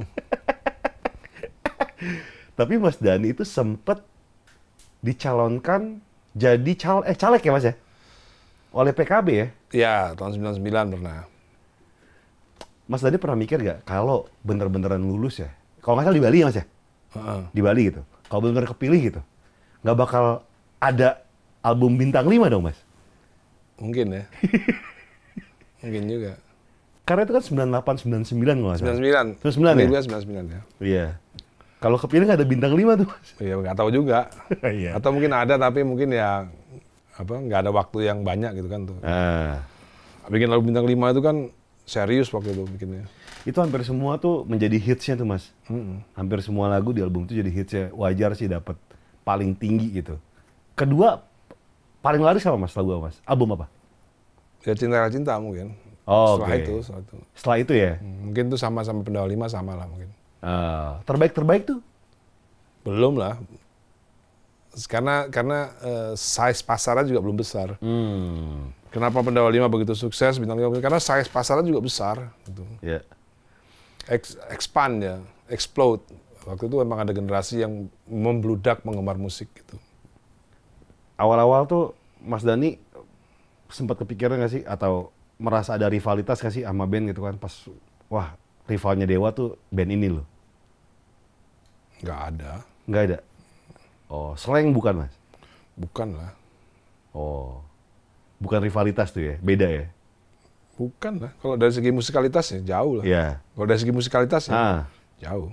Tapi Mas Dani itu sempet dicalonkan jadi cal eh caleg ya Mas ya? Oleh PKB ya? Iya, tahun 99 pernah. Mas Dani pernah mikir gak kalau bener-beneran lulus ya? Kalau nggak salah di Bali ya Mas ya? Uh -uh. Di Bali gitu. Kalau bener-bener kepilih gitu, nggak bakal ada album bintang 5 dong Mas? Mungkin ya. Mungkin juga. Karena itu kan 98, 99 nggak salah. 99. 99 ya? 99 ya. Iya. Kalau kepilih nggak ada bintang lima tuh. Iya, nggak tahu juga. iya. Atau mungkin ada tapi mungkin ya apa nggak ada waktu yang banyak gitu kan tuh. Ah. Bikin lagu bintang lima itu kan serius waktu itu bikinnya. Itu hampir semua tuh menjadi hitsnya tuh mas. Mm -hmm. Hampir semua lagu di album itu jadi hitsnya. Wajar sih dapat paling tinggi gitu. Kedua paling laris apa mas lagu apa mas? Album apa? Ya cinta cinta mungkin. Oh, setelah okay. itu, setelah itu. Setelah itu ya? Mm, mungkin tuh sama sama pendawa lima sama lah mungkin. Ah. Terbaik terbaik tuh? Belum lah. Karena karena uh, size pasaran juga belum besar. Hmm. Kenapa pendawa lima begitu sukses bintang lima? Karena size pasaran juga besar. Gitu. Yeah. Ex expand ya, explode. Waktu itu memang ada generasi yang membludak penggemar musik gitu. Awal-awal tuh Mas Dani sempat kepikiran nggak sih atau merasa ada rivalitas nggak sih sama band gitu kan pas wah rivalnya Dewa tuh band ini loh. Nggak ada. Nggak ada? Oh, slang bukan, Mas? Bukan lah. Oh. Bukan rivalitas tuh ya? Beda ya? Bukan lah. Kalau dari segi musikalitas ya jauh lah. Iya. Yeah. Kalau dari segi musikalitas ya ah. jauh.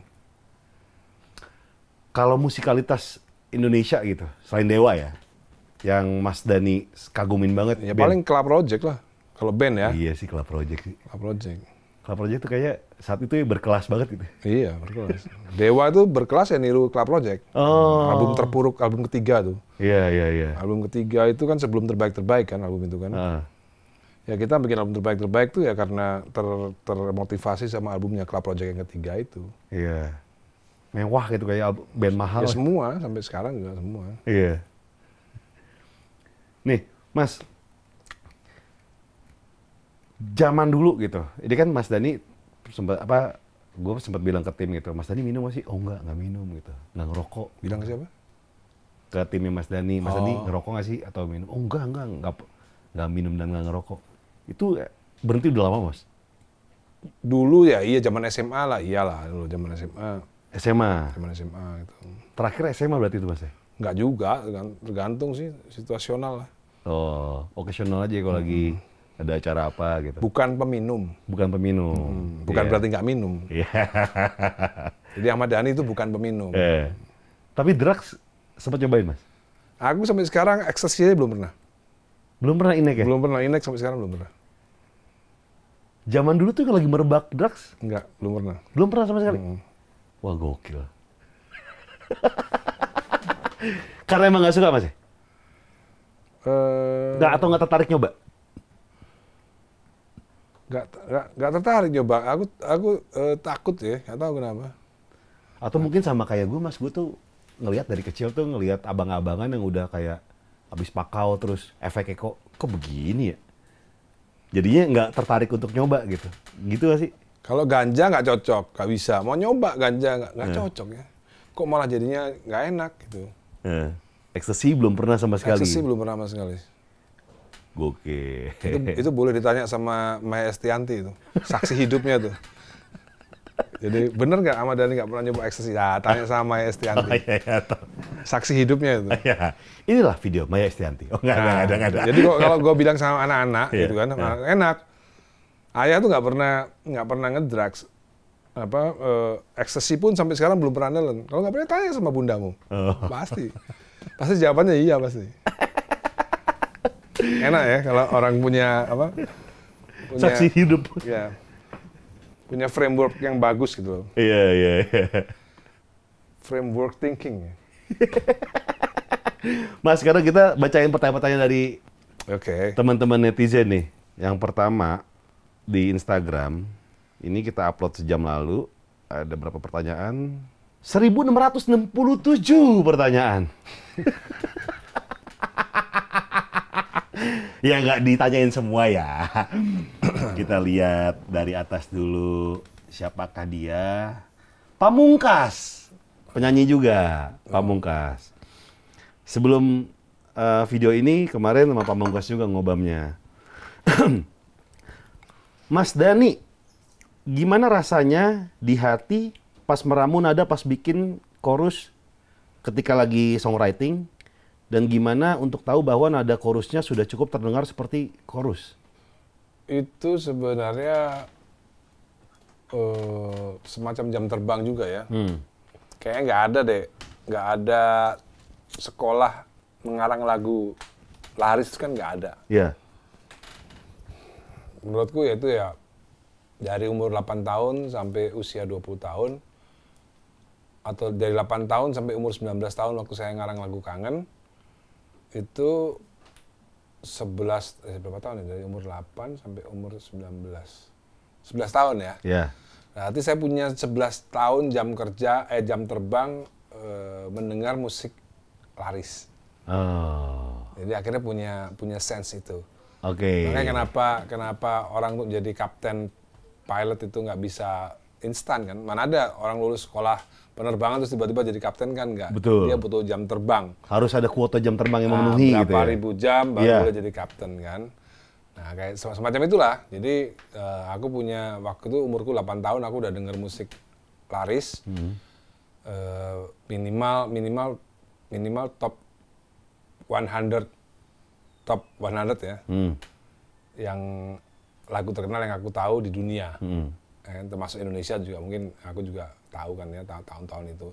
Kalau musikalitas Indonesia gitu, selain Dewa ya, yang Mas Dani kagumin banget. Ya band. paling Club Project lah. Kalau band ya. Iya sih Club Project sih. Club Project. Club Project tuh kayak saat itu ya berkelas banget gitu. Iya, berkelas. Dewa itu berkelas ya niru Club Project. Oh. Album terpuruk, album ketiga tuh. Iya, iya, iya. Album ketiga itu kan sebelum terbaik-terbaik kan album itu kan. Uh. Ya kita bikin album terbaik-terbaik tuh ya karena ter termotivasi sama albumnya Club Project yang ketiga itu. Iya. Mewah gitu kayak band mahal. Ya semua, sampai sekarang juga semua. Iya. Nih, Mas, zaman dulu gitu. Ini kan Mas Dani sempat apa gue sempat bilang ke tim gitu, Mas Dani minum masih? Oh enggak, enggak minum gitu. Enggak ngerokok. Bilang ke siapa? Ke timnya Mas Dani. Mas oh. Dani ngerokok gak sih atau minum? Oh enggak, enggak, enggak, enggak minum dan enggak ngerokok. Itu eh, berhenti udah lama, Mas? Dulu ya, iya zaman SMA lah, iyalah dulu zaman SMA. SMA. Zaman SMA gitu. Terakhir SMA berarti itu Mas ya? Enggak juga, tergantung sih situasional lah. Oh, occasional aja kalau hmm. lagi ada acara apa gitu. Bukan peminum. Bukan peminum. Hmm, bukan yeah. berarti nggak minum. Yeah. Jadi Ahmad Dhani itu bukan peminum. Yeah. Tapi drugs sempat cobain mas? Aku sampai sekarang eksesinya belum pernah. Belum pernah inek ya? Belum pernah inek sampai sekarang belum pernah. Zaman dulu tuh lagi merebak drugs? Enggak, belum pernah. Belum pernah sama sekali? Hmm. Wah gokil. Karena emang gak suka mas ya? Uh... Eh. Gak, atau gak tertarik nyoba? nggak nggak tertarik nyoba aku aku uh, takut ya nggak tahu kenapa atau mungkin sama kayak gue mas gue tuh ngelihat dari kecil tuh ngelihat abang-abangan yang udah kayak habis pakau terus efeknya kok kok begini ya jadinya nggak tertarik untuk nyoba gitu gitu gak sih kalau ganja nggak cocok nggak bisa mau nyoba ganja nggak nggak eh. cocok ya kok malah jadinya nggak enak gitu hmm. Eh, ekstasi belum pernah sama sekali ekstasi belum pernah sama sekali Gokil. Itu, itu boleh ditanya sama Maya Estianti itu. Saksi hidupnya tuh. Jadi bener nggak Ahmad Dhani nggak pernah nyoba ekstasi? Ya, tanya sama Maya Estianti. Oh, iya, iya, Saksi hidupnya itu. Iya. Inilah video Maya Estianti. Oh nggak nah, ada, nggak ada, Jadi kalau gue bilang sama anak-anak iya, gitu kan, iya. enak. Ayah tuh nggak pernah nggak pernah ngedrugs apa eh, ekstasi pun sampai sekarang belum pernah nelen. Kalau nggak pernah tanya sama bundamu, oh. pasti pasti jawabannya iya pasti. Enak ya kalau orang punya apa? Punya, Saksi hidup. Ya. Punya framework yang bagus gitu. Iya, iya, yeah. Framework thinking ya. Mas, sekarang kita bacain pertanyaan-pertanyaan dari Okay. Teman-teman netizen nih. Yang pertama di Instagram, ini kita upload sejam lalu, ada berapa pertanyaan? 1667 pertanyaan. ya nggak ditanyain semua ya. Kita lihat dari atas dulu siapakah dia. Pamungkas, penyanyi juga, Pamungkas. Sebelum uh, video ini kemarin sama Pamungkas juga ngobamnya. Mas Dani, gimana rasanya di hati pas meramu nada pas bikin chorus ketika lagi songwriting dan gimana untuk tahu bahwa nada chorusnya sudah cukup terdengar seperti chorus? Itu sebenarnya uh, semacam jam terbang juga ya. Hmm. Kayaknya nggak ada deh, nggak ada sekolah mengarang lagu laris kan nggak ada. Iya. Yeah. Menurutku ya itu ya dari umur 8 tahun sampai usia 20 tahun atau dari 8 tahun sampai umur 19 tahun waktu saya ngarang lagu kangen itu 11 eh, berapa tahun ya dari umur 8 sampai umur 19 11 tahun ya Iya. Yeah. berarti saya punya 11 tahun jam kerja eh jam terbang eh, mendengar musik laris oh. jadi akhirnya punya punya sense itu oke okay. makanya kenapa kenapa orang tuh jadi kapten pilot itu nggak bisa instan kan. Mana ada orang lulus sekolah penerbangan terus tiba-tiba jadi kapten kan enggak. Betul. Dia butuh jam terbang. Harus ada kuota jam terbang yang nah, memenuhi gitu berapa gitu ya. ribu jam baru yeah. boleh jadi kapten kan. Nah, kayak semacam itulah. Jadi uh, aku punya waktu itu umurku 8 tahun aku udah denger musik laris. Hmm. Uh, minimal minimal minimal top 100 top 100 ya. Hmm. Yang lagu terkenal yang aku tahu di dunia. Hmm kan, termasuk Indonesia juga mungkin aku juga tahu kan ya tahun-tahun itu.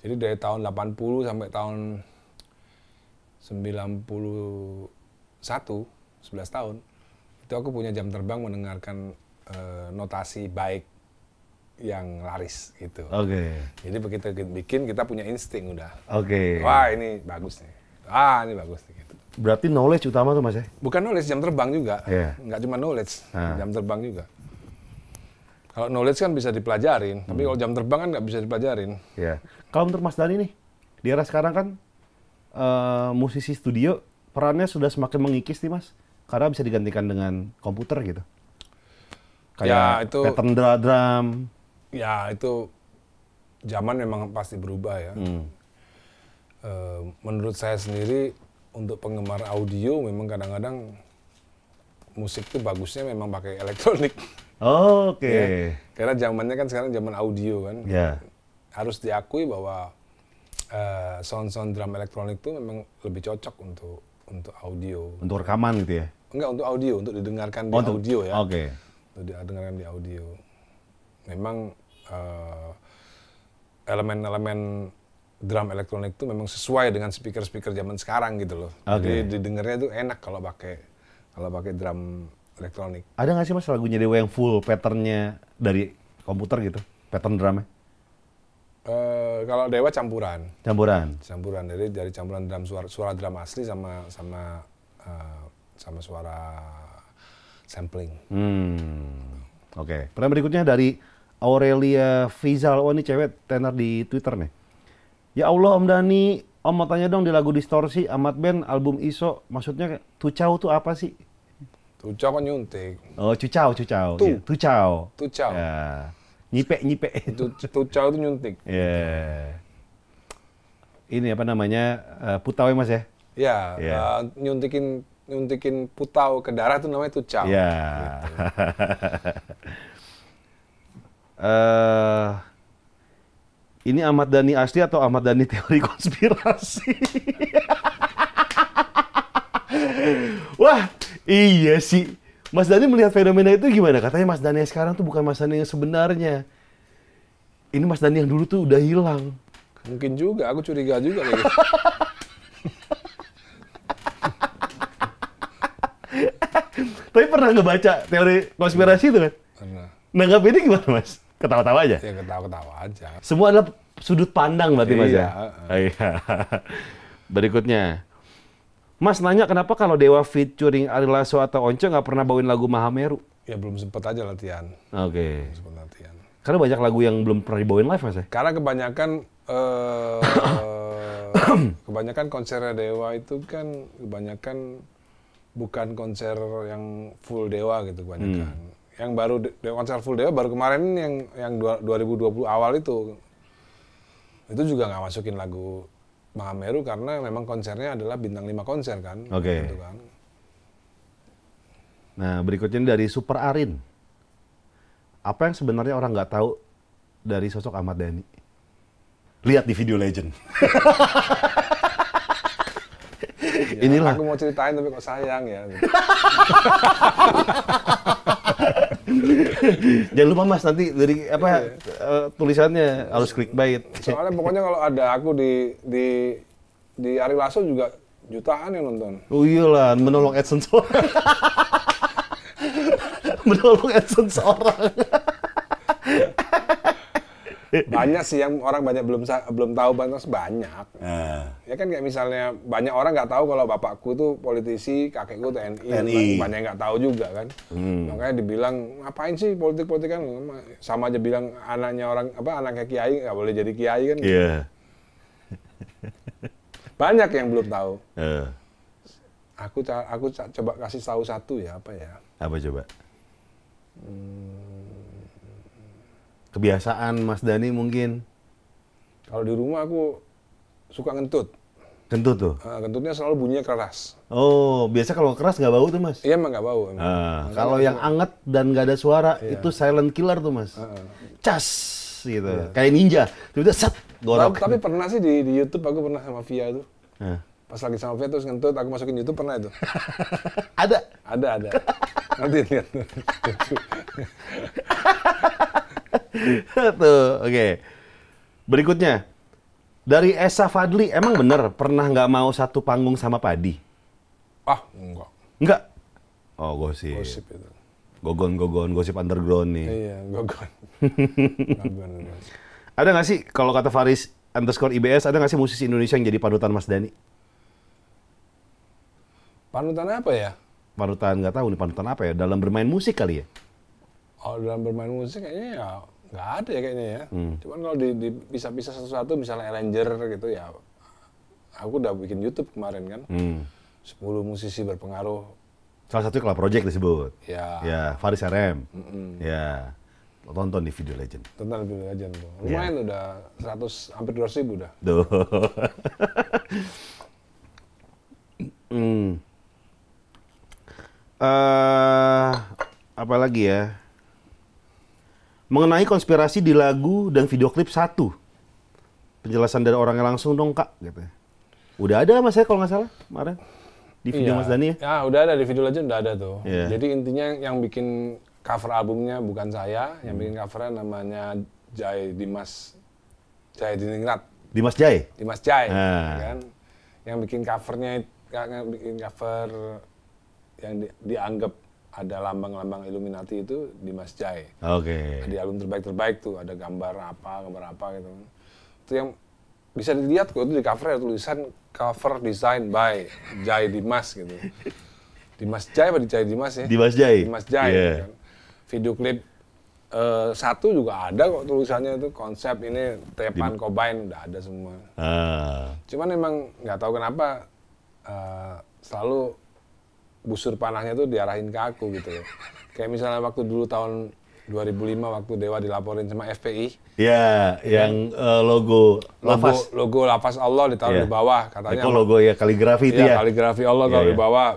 Jadi dari tahun 80 sampai tahun 91 11 tahun itu aku punya jam terbang mendengarkan eh, notasi baik yang laris gitu. Oke. Okay. Jadi begitu bikin kita punya insting udah. Oke. Okay. Wah ini bagus nih. Ah ini bagus nih. Gitu. Berarti knowledge utama tuh mas ya? Bukan knowledge jam terbang juga. Yeah. Nggak cuma knowledge ah. jam terbang juga. Kalau knowledge kan bisa dipelajarin, hmm. tapi kalau jam terbang kan nggak bisa dipelajarin. Ya. Kalau menurut Mas Dani nih, di era sekarang kan uh, musisi studio perannya sudah semakin mengikis nih Mas, karena bisa digantikan dengan komputer gitu. Kayak ya, itu, pattern drum. Ya itu zaman memang pasti berubah ya. Hmm. Uh, menurut saya sendiri untuk penggemar audio memang kadang-kadang musik itu bagusnya memang pakai elektronik. Oh, Oke. Okay. Ya, karena zamannya kan sekarang zaman audio kan. Yeah. Harus diakui bahwa uh, sound-sound drum elektronik itu memang lebih cocok untuk untuk audio. Untuk rekaman gitu ya? Enggak, untuk audio, untuk didengarkan oh, di untuk, audio ya. Oke. Okay. Untuk didengarkan di audio. Memang uh, elemen-elemen drum elektronik itu memang sesuai dengan speaker-speaker zaman sekarang gitu loh. Okay. Jadi didengarnya itu enak kalau pakai kalau pakai drum elektronik. Ada nggak sih mas lagunya Dewa yang full patternnya dari komputer gitu, pattern drumnya? Uh, kalau Dewa campuran. Campuran. Campuran dari dari campuran drum suara suara drum asli sama sama uh, sama suara sampling. Hmm. Oke. Okay. Pertanyaan berikutnya dari Aurelia Fizal. Oh ini cewek tenar di Twitter nih. Ya Allah Om Dani, Om mau tanya dong di lagu Distorsi, Amat Ben, album ISO, maksudnya Tucau tuh apa sih? Tucau kan nyuntik. Oh, cucau, cucau. Tu. Ya. Tucau. Tucau. Ya. Nyipek, nyipek. Tu, tucau itu nyuntik. Ya. Ini apa namanya, uh, putau ya mas ya? Ya, ya. Eh, nyuntikin nyuntikin putau ke darah itu namanya tuh Ya. Gitu. uh, ini Ahmad Dhani asli atau Ahmad Dhani teori konspirasi? Wah, Iya sih. Mas Dani melihat fenomena itu gimana? Katanya Mas Dani sekarang tuh bukan Mas Dani yang sebenarnya. Ini Mas Dani yang dulu tuh udah hilang. Mungkin juga, aku curiga juga Gitu. Tapi pernah ngebaca teori konspirasi itu kan? Pernah. Nanggap ini gimana mas? Ketawa-tawa aja? Ya ketawa-ketawa aja. Semua adalah sudut pandang berarti mas ya? iya. iya. Berikutnya, Mas nanya kenapa kalau Dewa featuring Ari Lasso atau Once nggak pernah bawain lagu Mahameru? Ya belum sempet aja latihan. Oke. Okay. Belum sempet latihan. Karena banyak lagu yang belum pernah dibawain live mas ya? Karena kebanyakan uh, kebanyakan konser Dewa itu kan kebanyakan bukan konser yang full Dewa gitu kebanyakan. Hmm. Yang baru konser full Dewa baru kemarin yang yang 2020 awal itu itu juga nggak masukin lagu Mahameru karena memang konsernya adalah bintang 5 konser kan. Oke. Okay. Gitu kan. Nah, berikutnya dari Super Arin. Apa yang sebenarnya orang nggak tahu dari sosok Ahmad Dhani? Lihat di video Legend. Ya, Inilah. Aku mau ceritain tapi kok sayang ya. Jangan lupa Mas nanti dari apa uh, tulisannya harus klik clickbait. Soalnya pokoknya kalau ada aku di di di Ari Lasso juga jutaan yang nonton. Oh iyalah, menolong AdSense orang. menolong AdSense orang banyak sih yang orang banyak belum belum tahu bantos banyak. Uh. Ya kan kayak misalnya banyak orang nggak tahu kalau bapakku tuh politisi, kakekku TNI, TNI. banyak yang nggak tahu juga kan. Hmm. Makanya dibilang ngapain sih politik-politik kan sama aja bilang anaknya orang apa anaknya kiai nggak boleh jadi kiai kan. Yeah. banyak yang belum tahu. Uh. Aku aku coba kasih tahu satu ya apa ya? Apa coba? Hmm kebiasaan Mas Dani mungkin? Kalau di rumah aku suka ngentut. Kentut tuh? Uh, kentutnya selalu bunyinya keras. Oh, biasa kalau keras nggak bau tuh mas? Iya emang nggak bau. Emang. Uh, kalau yang anget dan nggak ada suara iya. itu silent killer tuh mas. Uh, uh. Cas gitu, Iya. kayak ninja. Tiba-tiba set gorok. Tapi, tapi pernah sih di, di YouTube aku pernah sama Via tuh. Uh. Pas lagi sama Via terus ngentut, aku masukin YouTube pernah itu. ada? Ada ada. Nanti lihat. Tuh, oke. Okay. Berikutnya. Dari Esa Fadli, emang bener pernah nggak mau satu panggung sama Padi? Ah, enggak. Enggak? Oh, gosip. Gosip itu. Gogon-gogon, gosip underground nih. Iya, gogon. gogon, gogon. Ada nggak sih, kalau kata Faris underscore IBS, ada nggak sih musisi Indonesia yang jadi panutan Mas Dani? Panutan apa ya? Panutan nggak tahu nih panutan apa ya dalam bermain musik kali ya? Oh dalam bermain musik kayaknya ya nggak ada ya kayaknya ya. Hmm. Cuman kalau bisa bisa satu-satu misalnya Ranger gitu ya, aku udah bikin YouTube kemarin kan. Hmm. 10 musisi berpengaruh. Salah satu kalau project disebut. Ya. Ya, Faris RM. Mm -mm. Ya. Tonton di Video Legend. Tonton di Video Legend tuh. Ya. Lumayan yeah. udah 100 hampir 200 ribu udah. Duh. hmm. uh, apa lagi ya? mengenai konspirasi di lagu dan video klip satu. Penjelasan dari orangnya langsung dong kak, gitu. Udah ada mas ya kalau nggak salah kemarin di video iya. Mas Dani ya? Ya udah ada di video aja udah ada tuh. Yeah. Jadi intinya yang bikin cover albumnya bukan saya, hmm. yang bikin covernya namanya Jai Dimas Jai Diningrat. Dimas Jai. Dimas Jai, nah. kan? Yang bikin covernya, yang bikin cover yang di, dianggap ada lambang-lambang Illuminati itu di Mas Jai. Oke. Okay. Di album terbaik-terbaik tuh ada gambar apa, gambar apa gitu. Itu yang bisa dilihat kok itu di cover ada ya, tulisan cover design by Jai Dimas gitu. Dimas Jai apa di Jai Dimas ya? Dimas Jai. Dimas Jai. Yeah. Kan. Video klip uh, satu juga ada kok tulisannya itu konsep ini Tepan cobain Kobain udah ada semua. Uh. Cuman emang nggak tahu kenapa uh, selalu busur panahnya tuh diarahin ke aku gitu loh. Ya. Kayak misalnya waktu dulu tahun 2005 waktu Dewa dilaporin sama FPI. Iya, yang uh, logo Lafaz. Logo, logo Lafaz Allah ditaruh ya. di bawah katanya. Itu logo ya kaligrafi itu iya, ya. kaligrafi Allah ya, taruh di ya. bawah.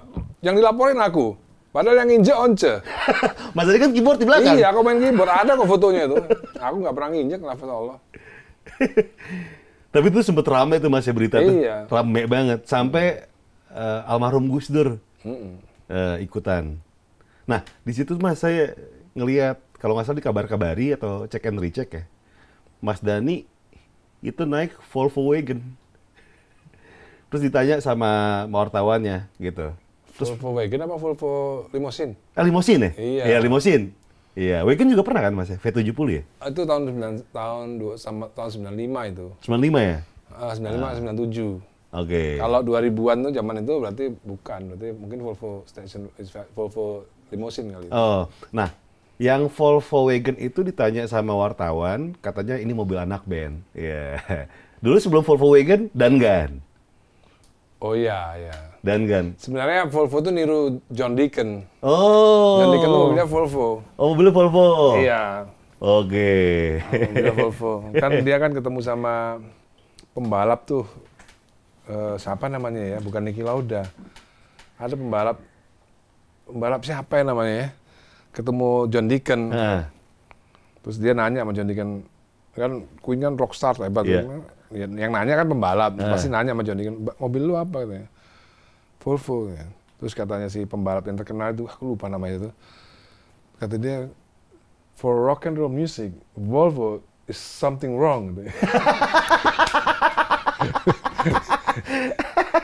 Yang dilaporin aku. Padahal yang injek once. Mas tadi kan keyboard di belakang. Iya, aku main keyboard. Ada kok fotonya itu. Aku nggak pernah nginjek Lafaz Allah. Tapi itu sempet ramai tuh Mas ya berita iya. tuh. Rame banget. Sampai uh, almarhum Gus Dur mm-hmm. uh, ikutan. Nah di situ mas saya ngeliat kalau nggak salah dikabar-kabari atau check and recheck ya, Mas Dani itu naik Volvo Wagon. Terus ditanya sama wartawannya gitu. Terus, Volvo Wagon apa Volvo limosin? Ah, limosin ya? Iya. Ya, limosin. Iya, Wagon juga pernah kan Mas ya? V70 ya? Ah, itu tahun 9, tahun 2, sama tahun 95 itu. 95 ya? Uh, 95 ah. 97. Oke. Okay. Kalau 2000-an tuh zaman itu berarti bukan, berarti mungkin Volvo station Volvo limousine kali. Itu. Oh, nah yang Volvo Wagon itu ditanya sama wartawan, katanya ini mobil anak band. Iya. Yeah. Dulu sebelum Volvo Wagon, dan gan. Oh iya, iya. gan. Sebenarnya Volvo tuh niru John Deacon. Oh. John Deacon tuh mobilnya Volvo. Oh, mobilnya Volvo. Iya. Oke. Okay. Mobilnya Volvo. Kan dia kan ketemu sama pembalap tuh uh, siapa namanya ya bukan Niki Lauda ada pembalap pembalap siapa ya namanya ya ketemu John Deacon uh. terus dia nanya sama John Deacon kan Queen kan rockstar hebat yeah. Kan? Ya, yang nanya kan pembalap uh. pasti nanya sama John Deacon mobil lu apa katanya Volvo ya. terus katanya si pembalap yang terkenal itu aku lupa namanya itu kata dia for rock and roll music Volvo is something wrong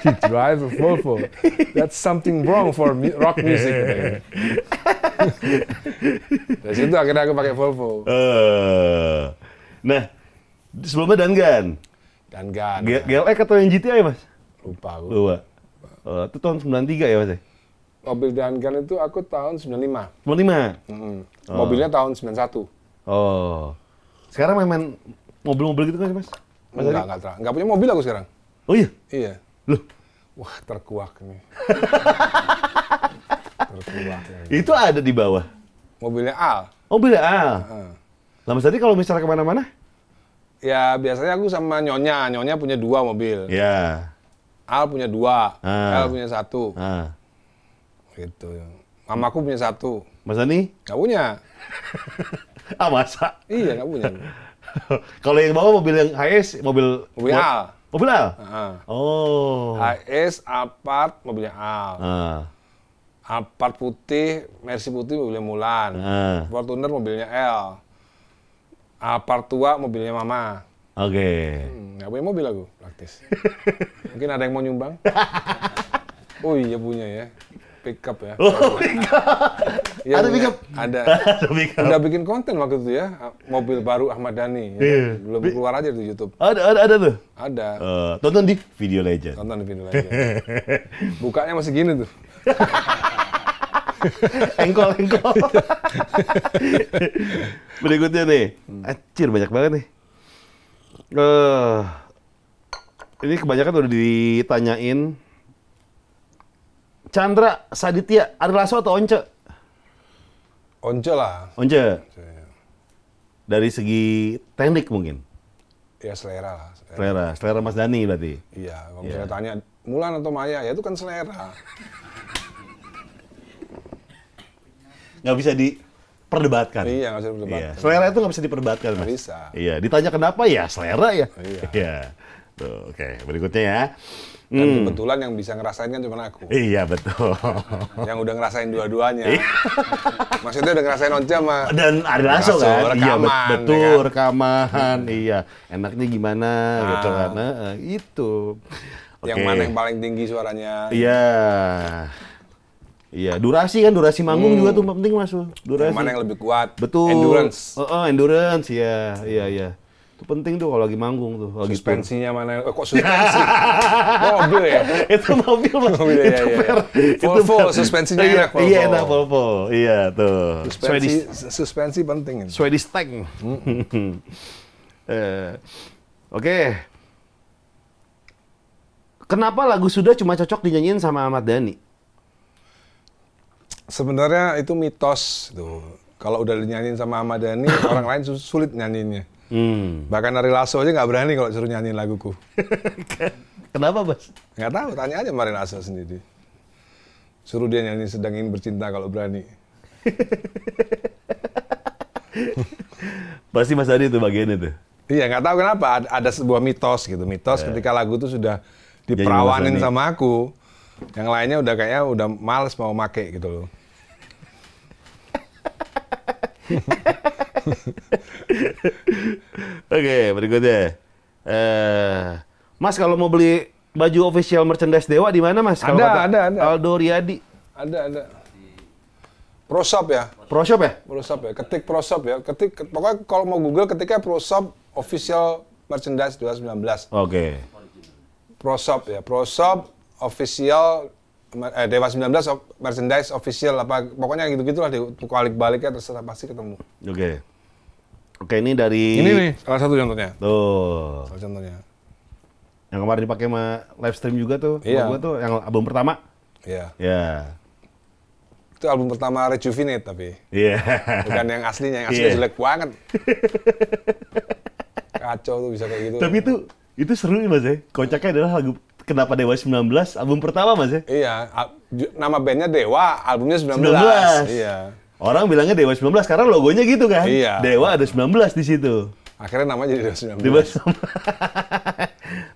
he drives a Volvo. That's something wrong for mu rock music. Dari situ akhirnya aku pakai Volvo. Uh, nah, sebelumnya Dangan. Dangan. G GLX atau yang GTI mas? Lupa aku. Lupa. Uh, itu tahun 93 ya mas ya? Mobil Dangan itu aku tahun 95. 95? Mm -hmm. oh. Mobilnya tahun 91. Oh. Sekarang main-main mobil-mobil gitu kan mas? mas enggak, enggak, enggak, enggak punya mobil aku sekarang. Oh iya? Iya. Loh, wah terkuak nih. terkuak. Ya. Itu ada di bawah. Mobilnya Al. Mobilnya Al. Lama tadi kalau misalnya kemana-mana? Ya biasanya aku sama Nyonya. Nyonya punya dua mobil. Ya. Al punya dua. Ah. Al punya satu. Uh. Gitu. aku punya satu. masa nih Gak punya. ah masa? Iya gak punya. Kalau yang bawa mobil yang HS, mobil mobil Al. Mobil Al? Uh. Uh-huh. Oh. HS, apart mobilnya Al. Uh. Alphard putih, Mercy putih mobilnya Mulan. Uh. Fortuner mobilnya L. Apart tua mobilnya Mama. Oke. Okay. Hmm, gak punya mobil aku, praktis. Mungkin ada yang mau nyumbang. oh iya punya ya pickup ya. Oh, ya ada pick pickup. Ada. ada up. Udah bikin konten waktu itu ya, mobil baru Ahmad Dhani. Ya. Kan? Yeah. Belum keluar aja di YouTube. Ada ada ada tuh. Ada. Uh, tonton di Video Legend. Tonton di Video Legend. Bukanya masih gini tuh. engkol engkol. Berikutnya nih. Acir banyak banget nih. uh, ini kebanyakan udah ditanyain Chandra Saditya, Ari Lasso atau Once? Once lah. Once. Once iya. Dari segi teknik mungkin. Ya selera lah. Selera, selera, selera Mas Dani berarti. Iya, kalau yeah. misalnya tanya Mulan atau Maya, ya itu kan selera. Gak bisa diperdebatkan. Iya, nggak bisa diperdebatkan. Iya. Selera itu nggak bisa diperdebatkan, Mas. bisa. Iya, ditanya kenapa ya selera ya. Iya. iya. Tuh, oke, berikutnya ya. Dan hmm. kebetulan yang bisa ngerasain kan cuma aku. Iya betul. yang udah ngerasain dua-duanya. Iya. Maksudnya udah ngerasain once sama dan ada langsung kan. Rekaman, iya ya betul ya kan? rekaman. Hmm. iya. Enaknya gimana nah. gitu ah. kan. Nah, itu. Yang okay. mana yang paling tinggi suaranya? Iya. Iya, durasi kan durasi manggung hmm. juga tuh penting Mas. Durasi. Yang mana yang lebih kuat? Betul. Endurance. Oh, oh endurance Iya, Iya, iya. Itu penting tuh kalau lagi manggung tuh. Lagi suspensinya mana? Eh, kok suspensi? mobil ya? itu mobil mas. Mobil, iya, itu ya, ya. Volvo, suspensinya iya, enak Iya, enak Volvo. Iya, tuh. Suspensi, suspensi penting. Itu. Swedish tank. Eh, oke. Kenapa lagu sudah cuma cocok dinyanyiin sama Ahmad Dhani? Sebenarnya itu mitos tuh. Kalau udah dinyanyiin sama Ahmad Dhani, orang lain sulit nyanyiinnya. Hmm. Bahkan Ari Lasso aja nggak berani kalau suruh nyanyiin laguku. Kenapa, bos Nggak tahu, tanya aja sama Ari Lasso sendiri. Suruh dia nyanyi sedang ingin bercinta kalau berani. Pasti Mas Adi itu bagian itu Iya, nggak tahu kenapa ada sebuah mitos gitu. Mitos yeah. ketika lagu itu sudah diperawanin sama aku, yang lainnya udah kayaknya udah males mau make gitu loh. okay, berikutnya. Uh, mas kalau mau beli baju official merchandise Dewa di mana Mas? Ada, kata ada, ada. Aldo Riyadi. Ada, ada. ProShop ya? ProShop ya? ProShop ya. Ketik ProShop ya. Ketik pokoknya kalau mau Google ketiknya ProShop official merchandise 2019. Oke. Okay. ProShop ya. ProShop official eh, Dewa 19 merchandise official apa pokoknya gitu-gitulah di balik-baliknya terserah pasti ketemu. Oke. Okay. Oke, ini dari Ini nih, salah satu contohnya. Tuh. Salah contohnya. Yang kemarin dipakai sama live stream juga tuh. Iya. Gua tuh yang album pertama. Iya. Iya. Itu album pertama Rejuvenate tapi. Iya. Bukan yang aslinya, yang aslinya iya. jelek banget. Kacau tuh bisa kayak gitu. Tapi itu itu seru nih Mas ya. Kocaknya adalah lagu Kenapa Dewa 19 album pertama Mas ya? Iya, nama bandnya Dewa, albumnya 19. 19. Iya. Orang bilangnya Dewa 19 karena logonya gitu kan. Iya. Dewa ada 19 di situ. Akhirnya namanya jadi Dewa 19. Dewa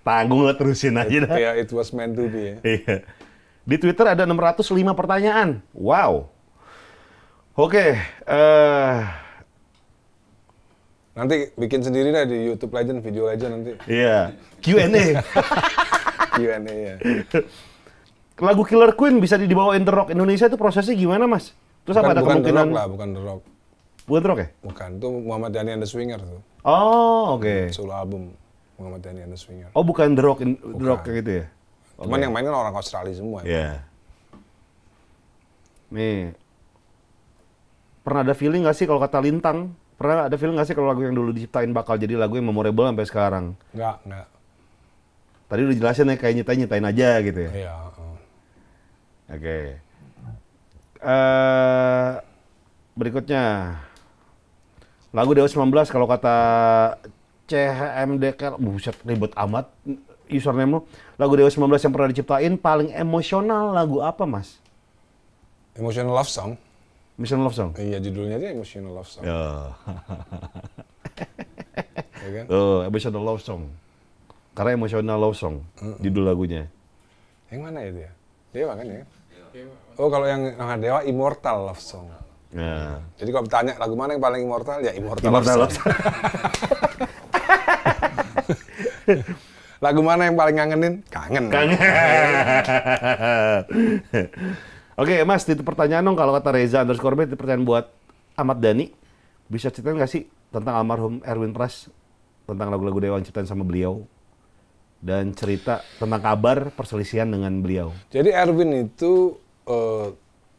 19. Tanggung lah terusin aja dah. Iya, it was meant to be. Iya. Di Twitter ada 605 pertanyaan. Wow. Oke, okay, uh... Eh. nanti bikin sendiri lah di YouTube Legend, video Legend nanti. Iya. Yeah. Q&A. Q&A ya. Lagu Killer Queen bisa dibawain The Rock Indonesia itu prosesnya gimana, Mas? Terus bukan, apa ada bukan kemungkinan? The Rock lah, bukan The Rock. Bukan The Rock ya? Bukan, itu Muhammad Dhani and the Swinger tuh. Oh, oke. Okay. Solo album Muhammad Dhani and the Swinger. Oh, bukan The Rock, in, bukan. The Rock kayak gitu ya? Cuman yang main kan orang Australia semua. Iya. Yeah. Nih, pernah ada feeling gak sih kalau kata Lintang? Pernah ada feeling gak sih kalau lagu yang dulu diciptain bakal jadi lagu yang memorable sampai sekarang? Enggak, enggak. Tadi udah jelasin ya kayak nyitain-nyitain aja gitu ya? Iya. Oke. Okay uh, berikutnya lagu Dewa 19 kalau kata CHMDK buset ribet amat username lo lagu Dewa 19 yang pernah diciptain paling emosional lagu apa mas? Emosional Love Song Emotional Love Song? Iya judulnya dia Emotional Love Song oh. ya kan? oh, Emotional Love Song karena Emotional Love Song mm -mm. judul lagunya yang mana itu ya? Dewa kan ya? Dewa Oh kalau yang Noah Dewa Immortal Love Song. Nah. Jadi kalau ditanya lagu mana yang paling immortal ya Immortal, immortal Love Song. lagu mana yang paling ngangenin? Kangen. Kangen. Oke, okay, Mas, itu pertanyaan dong kalau kata Reza underscore itu pertanyaan buat Ahmad Dani, Bisa ceritain nggak sih tentang almarhum Erwin Pras? Tentang lagu-lagu Dewa yang ceritain sama beliau? Dan cerita tentang kabar perselisihan dengan beliau. Jadi Erwin itu Eh,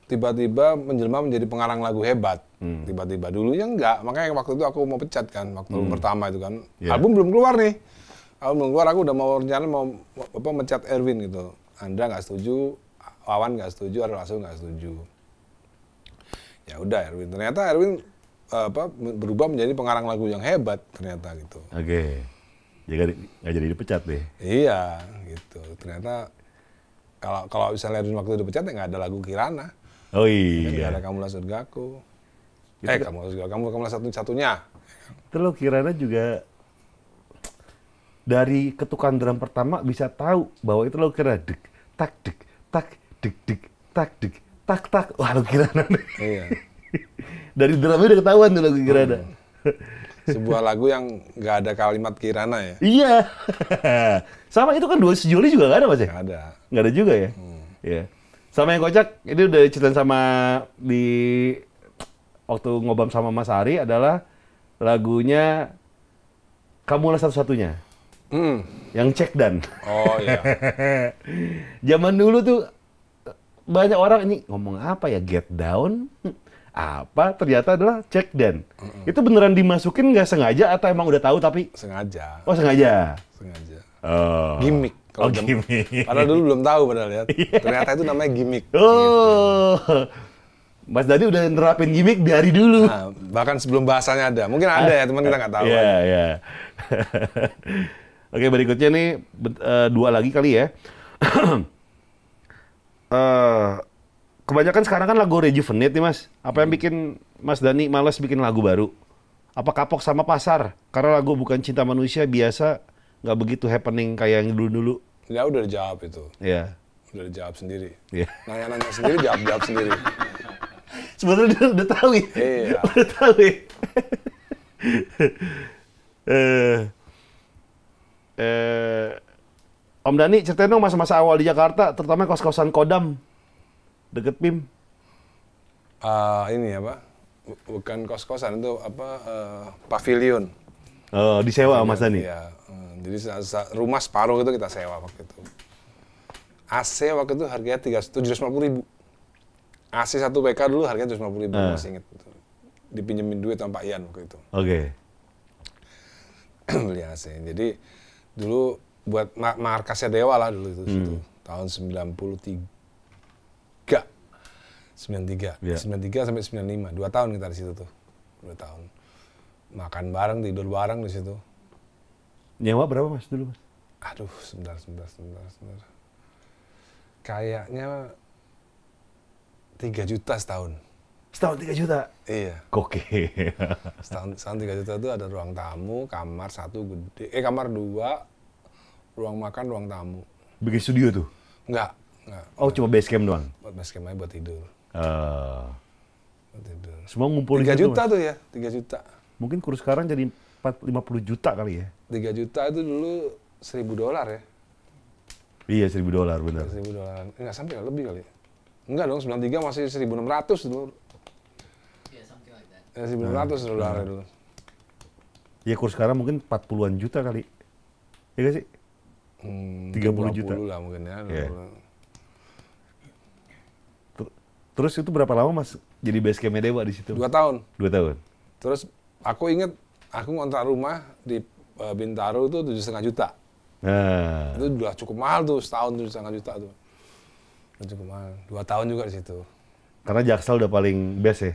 tiba-tiba uh, menjelma menjadi pengarang lagu hebat. Hmm. Tiba-tiba hmm. yang enggak, makanya waktu itu aku mau pecat kan, waktu hmm. pertama itu kan. Yeah. Album belum keluar nih. Album belum keluar, aku udah mau rencana mau apa mencat Erwin gitu. Anda nggak setuju, Wawan nggak setuju, Arul langsung nggak setuju. Ya udah Erwin, ternyata Erwin eh, apa berubah menjadi pengarang lagu yang hebat ternyata gitu. Oke. Okay. Ya jadi dipecat deh. Iya, gitu. Ternyata kalau kalau misalnya Erwin waktu itu dipecat ya nggak ada lagu Kirana. Oh iya. ada eh, kamu lah surgaku. Gitu eh kamu surgaku, kamu kamu satu satunya. Itu Kirana juga dari ketukan drum pertama bisa tahu bahwa itu lo kira dek tak dek tak dek dek tak dek tak tak wah lo Kirana. Iya. dari drumnya udah ketahuan tuh lagu Kirana. Hmm. sebuah lagu yang nggak ada kalimat Kirana ya. Iya. Sama itu kan dua sejoli juga nggak ada mas ya? Nggak ada. Nggak ada juga ya. Hmm. Iya. Sama yang kocak, ini udah cerita sama di waktu ngobam sama Mas Ari adalah lagunya Kamulah satu-satunya. Hmm. Yang cek dan. Oh iya. Zaman dulu tuh eh, banyak orang ini ngomong apa ya get down apa ternyata adalah check dan mm -mm. itu beneran dimasukin nggak sengaja atau emang udah tahu tapi sengaja oh sengaja sengaja oh. gimmick kalau oh, jam, gimmick padahal dulu belum tahu padahal ya iya. ternyata itu namanya gimmick oh gitu. Mas Dadi udah nerapin gimmick dari dulu. Nah, bahkan sebelum bahasanya ada. Mungkin ada ya, teman kita nggak tahu. Iya, ya iya. Oke, berikutnya nih eh, dua lagi kali ya. uh, kebanyakan sekarang kan lagu rejuvenate nih mas. Apa yang hmm. bikin Mas Dani males bikin lagu baru? Apa kapok sama pasar? Karena lagu bukan cinta manusia biasa nggak begitu happening kayak yang dulu-dulu. Ya udah dijawab itu. Ya. Udah dijawab sendiri. Iya. Nanya-nanya sendiri, jawab-jawab sendiri. Sebenarnya udah, udah tahu ya. Iya. Udah tahu ya. eh, eh, Om Dani ceritain dong masa-masa awal di Jakarta, terutama kos-kosan Kodam deket PIM? Uh, ini apa? Bukan kos-kosan itu apa uh, pavilion. Uh, disewa Mas Dani? Iya. Eh, jadi rumah separuh itu kita sewa waktu itu. AC waktu itu harganya tiga tujuh puluh ribu. AC satu PK dulu harganya tujuh puluh ribu uh. masih inget. Dipinjemin duit sama Pak Ian waktu itu. Oke. Okay. Beli AC. Jadi dulu buat markasnya Dewa lah dulu itu. Hmm. Situ. Tahun 93 93. Yeah. 93 sampai 95, dua tahun kita di situ tuh. Dua tahun. Makan bareng, tidur bareng di situ. Nyewa berapa Mas dulu, Mas? Aduh, sebentar, sebentar, sebentar, sebentar. Kayaknya 3 juta setahun. Setahun 3 juta? Iya. Koke. setahun, setahun 3 juta itu ada ruang tamu, kamar satu gede, eh kamar dua, ruang makan, ruang tamu. Bikin studio tuh? Enggak, Nggak, oh, enggak. cuma base camp doang? Buat base camp aja buat tidur. Uh, semua ngumpulin 3 juta itu, tuh ya, 3 juta. Mungkin kurus sekarang jadi 4, 50 juta kali ya. 3 juta itu dulu 1000 dolar ya. Iya, 1000 dolar benar. 1000 dolar. Enggak sampai lebih kali ya. Enggak dong, 93 masih 1600 dulu. Iya, yeah, something like that. Ya, 1600 hmm. Nah, dolar dulu. Ya kurus sekarang mungkin 40-an juta kali. Iya gak sih? Hmm, 30 juta. lah mungkin ya. Yeah. Terus itu berapa lama Mas jadi base camp Dewa di situ? Dua tahun. Dua tahun. Terus aku inget aku ngontrak rumah di uh, Bintaro itu tujuh setengah juta. Nah. Itu udah cukup mahal tuh setahun tujuh setengah juta tuh. Udah cukup mahal. Dua tahun juga di situ. Karena Jaksel udah paling best ya.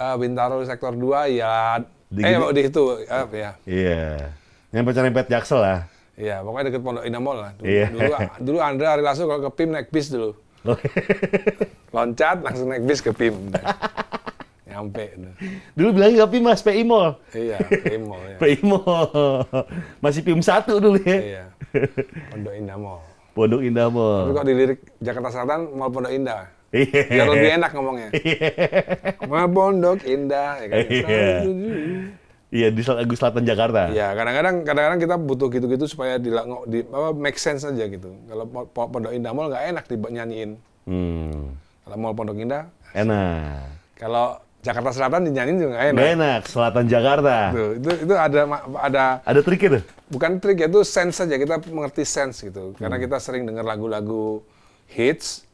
Uh, Bintaro sektor 2 ya. Di eh di itu uh, ya, ya. Iya. Yang nempet Jaksel lah. Iya, pokoknya deket Pondok Indah Mall lah. Dulu, yeah. dulu, dulu Andre Ari kalau ke PIM naik bis dulu. loncat langsung naik bis ke PIM nyampe dulu bilang ke PIM mas PIM Mall iya PIM Mall ya. PIM Mall masih PIM satu dulu ya iya Pondok Indah Mall Pondok Indah Mall tapi kalau dilirik Jakarta Selatan Mall Pondok Indah Iya. Biar lebih enak ngomongnya. Iya. Pondok Indah. Ya kan? Iya. Iya di lagu selatan Jakarta. Iya kadang-kadang kadang-kadang kita butuh gitu-gitu supaya di, di apa, make sense aja gitu. Kalau Pondok Indah Mall nggak enak dinyanyiin. Hmm. Kalau Mall Pondok Indah enak. Kalau Jakarta Selatan dinyanyiin juga enak. Gak enak Selatan Jakarta. Itu, itu itu ada ada ada trik itu. Bukan trik ya itu sense aja kita mengerti sense gitu. Karena hmm. kita sering dengar lagu-lagu hits.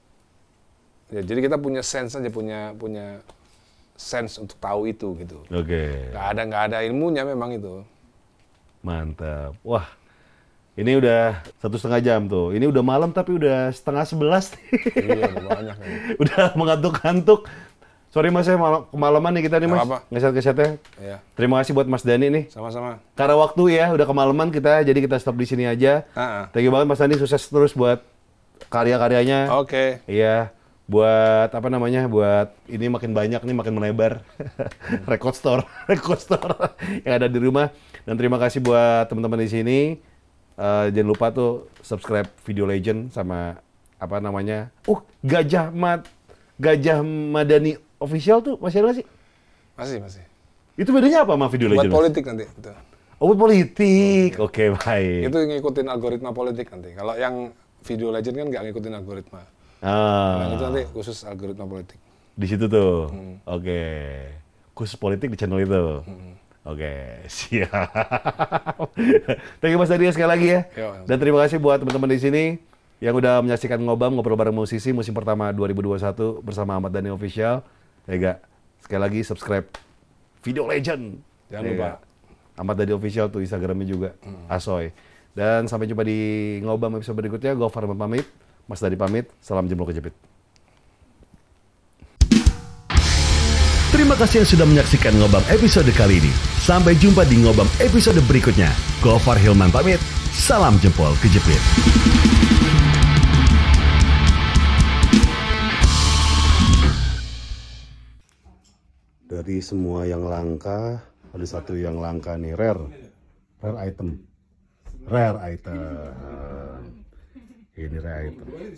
Ya, jadi kita punya sense aja punya punya sense untuk tahu itu gitu. Oke. Okay. Gak ada nggak ada ilmunya memang itu. Mantap. Wah, ini udah satu setengah jam tuh. Ini udah malam tapi udah setengah sebelas. Iya, banyak. udah mengantuk-antuk. Sorry mas, saya malam, kemalaman nih kita nih mas. Gak Ngeset-ngesetnya. Iya. Terima kasih buat Mas Dani nih. Sama-sama. Karena waktu ya, udah kemalaman kita, jadi kita stop di sini aja. Uh -uh. Thank you banget Mas Dani, sukses terus buat karya-karyanya. Oke. Okay. Iya buat apa namanya buat ini makin banyak nih makin melebar hmm. record store record store yang ada di rumah dan terima kasih buat teman-teman di sini uh, jangan lupa tuh subscribe video legend sama apa namanya uh gajah mat gajah madani official tuh masih ada gak sih masih masih itu bedanya apa sama video legend buat politik nanti itu oh buat politik hmm. oke okay, baik itu ngikutin algoritma politik nanti kalau yang video legend kan nggak ngikutin algoritma Ah. Nah, itu nanti khusus algoritma politik. Di situ tuh. Hmm. Oke. Okay. Khusus politik di channel itu. Hmm. Oke, okay. siap. Thank you Mas Dario sekali lagi ya. Dan terima kasih buat teman-teman di sini yang udah menyaksikan Ngobam ngobrol bareng musisi musim pertama 2021 bersama Ahmad Dhani Official. Ya Sekali lagi subscribe Video Legend. Jangan ya, lupa. Ahmad Dhani Official tuh Instagramnya juga. Hmm. Asoy. Dan sampai jumpa di Ngobam episode berikutnya. Gue Farman pamit. Mas Dadi pamit, salam jempol kejepit. Terima kasih yang sudah menyaksikan Ngobam episode kali ini. Sampai jumpa di Ngobam episode berikutnya. Gofar Hilman pamit, salam jempol kejepit. dari semua yang langka ada satu yang langka nih rare rare item rare item aí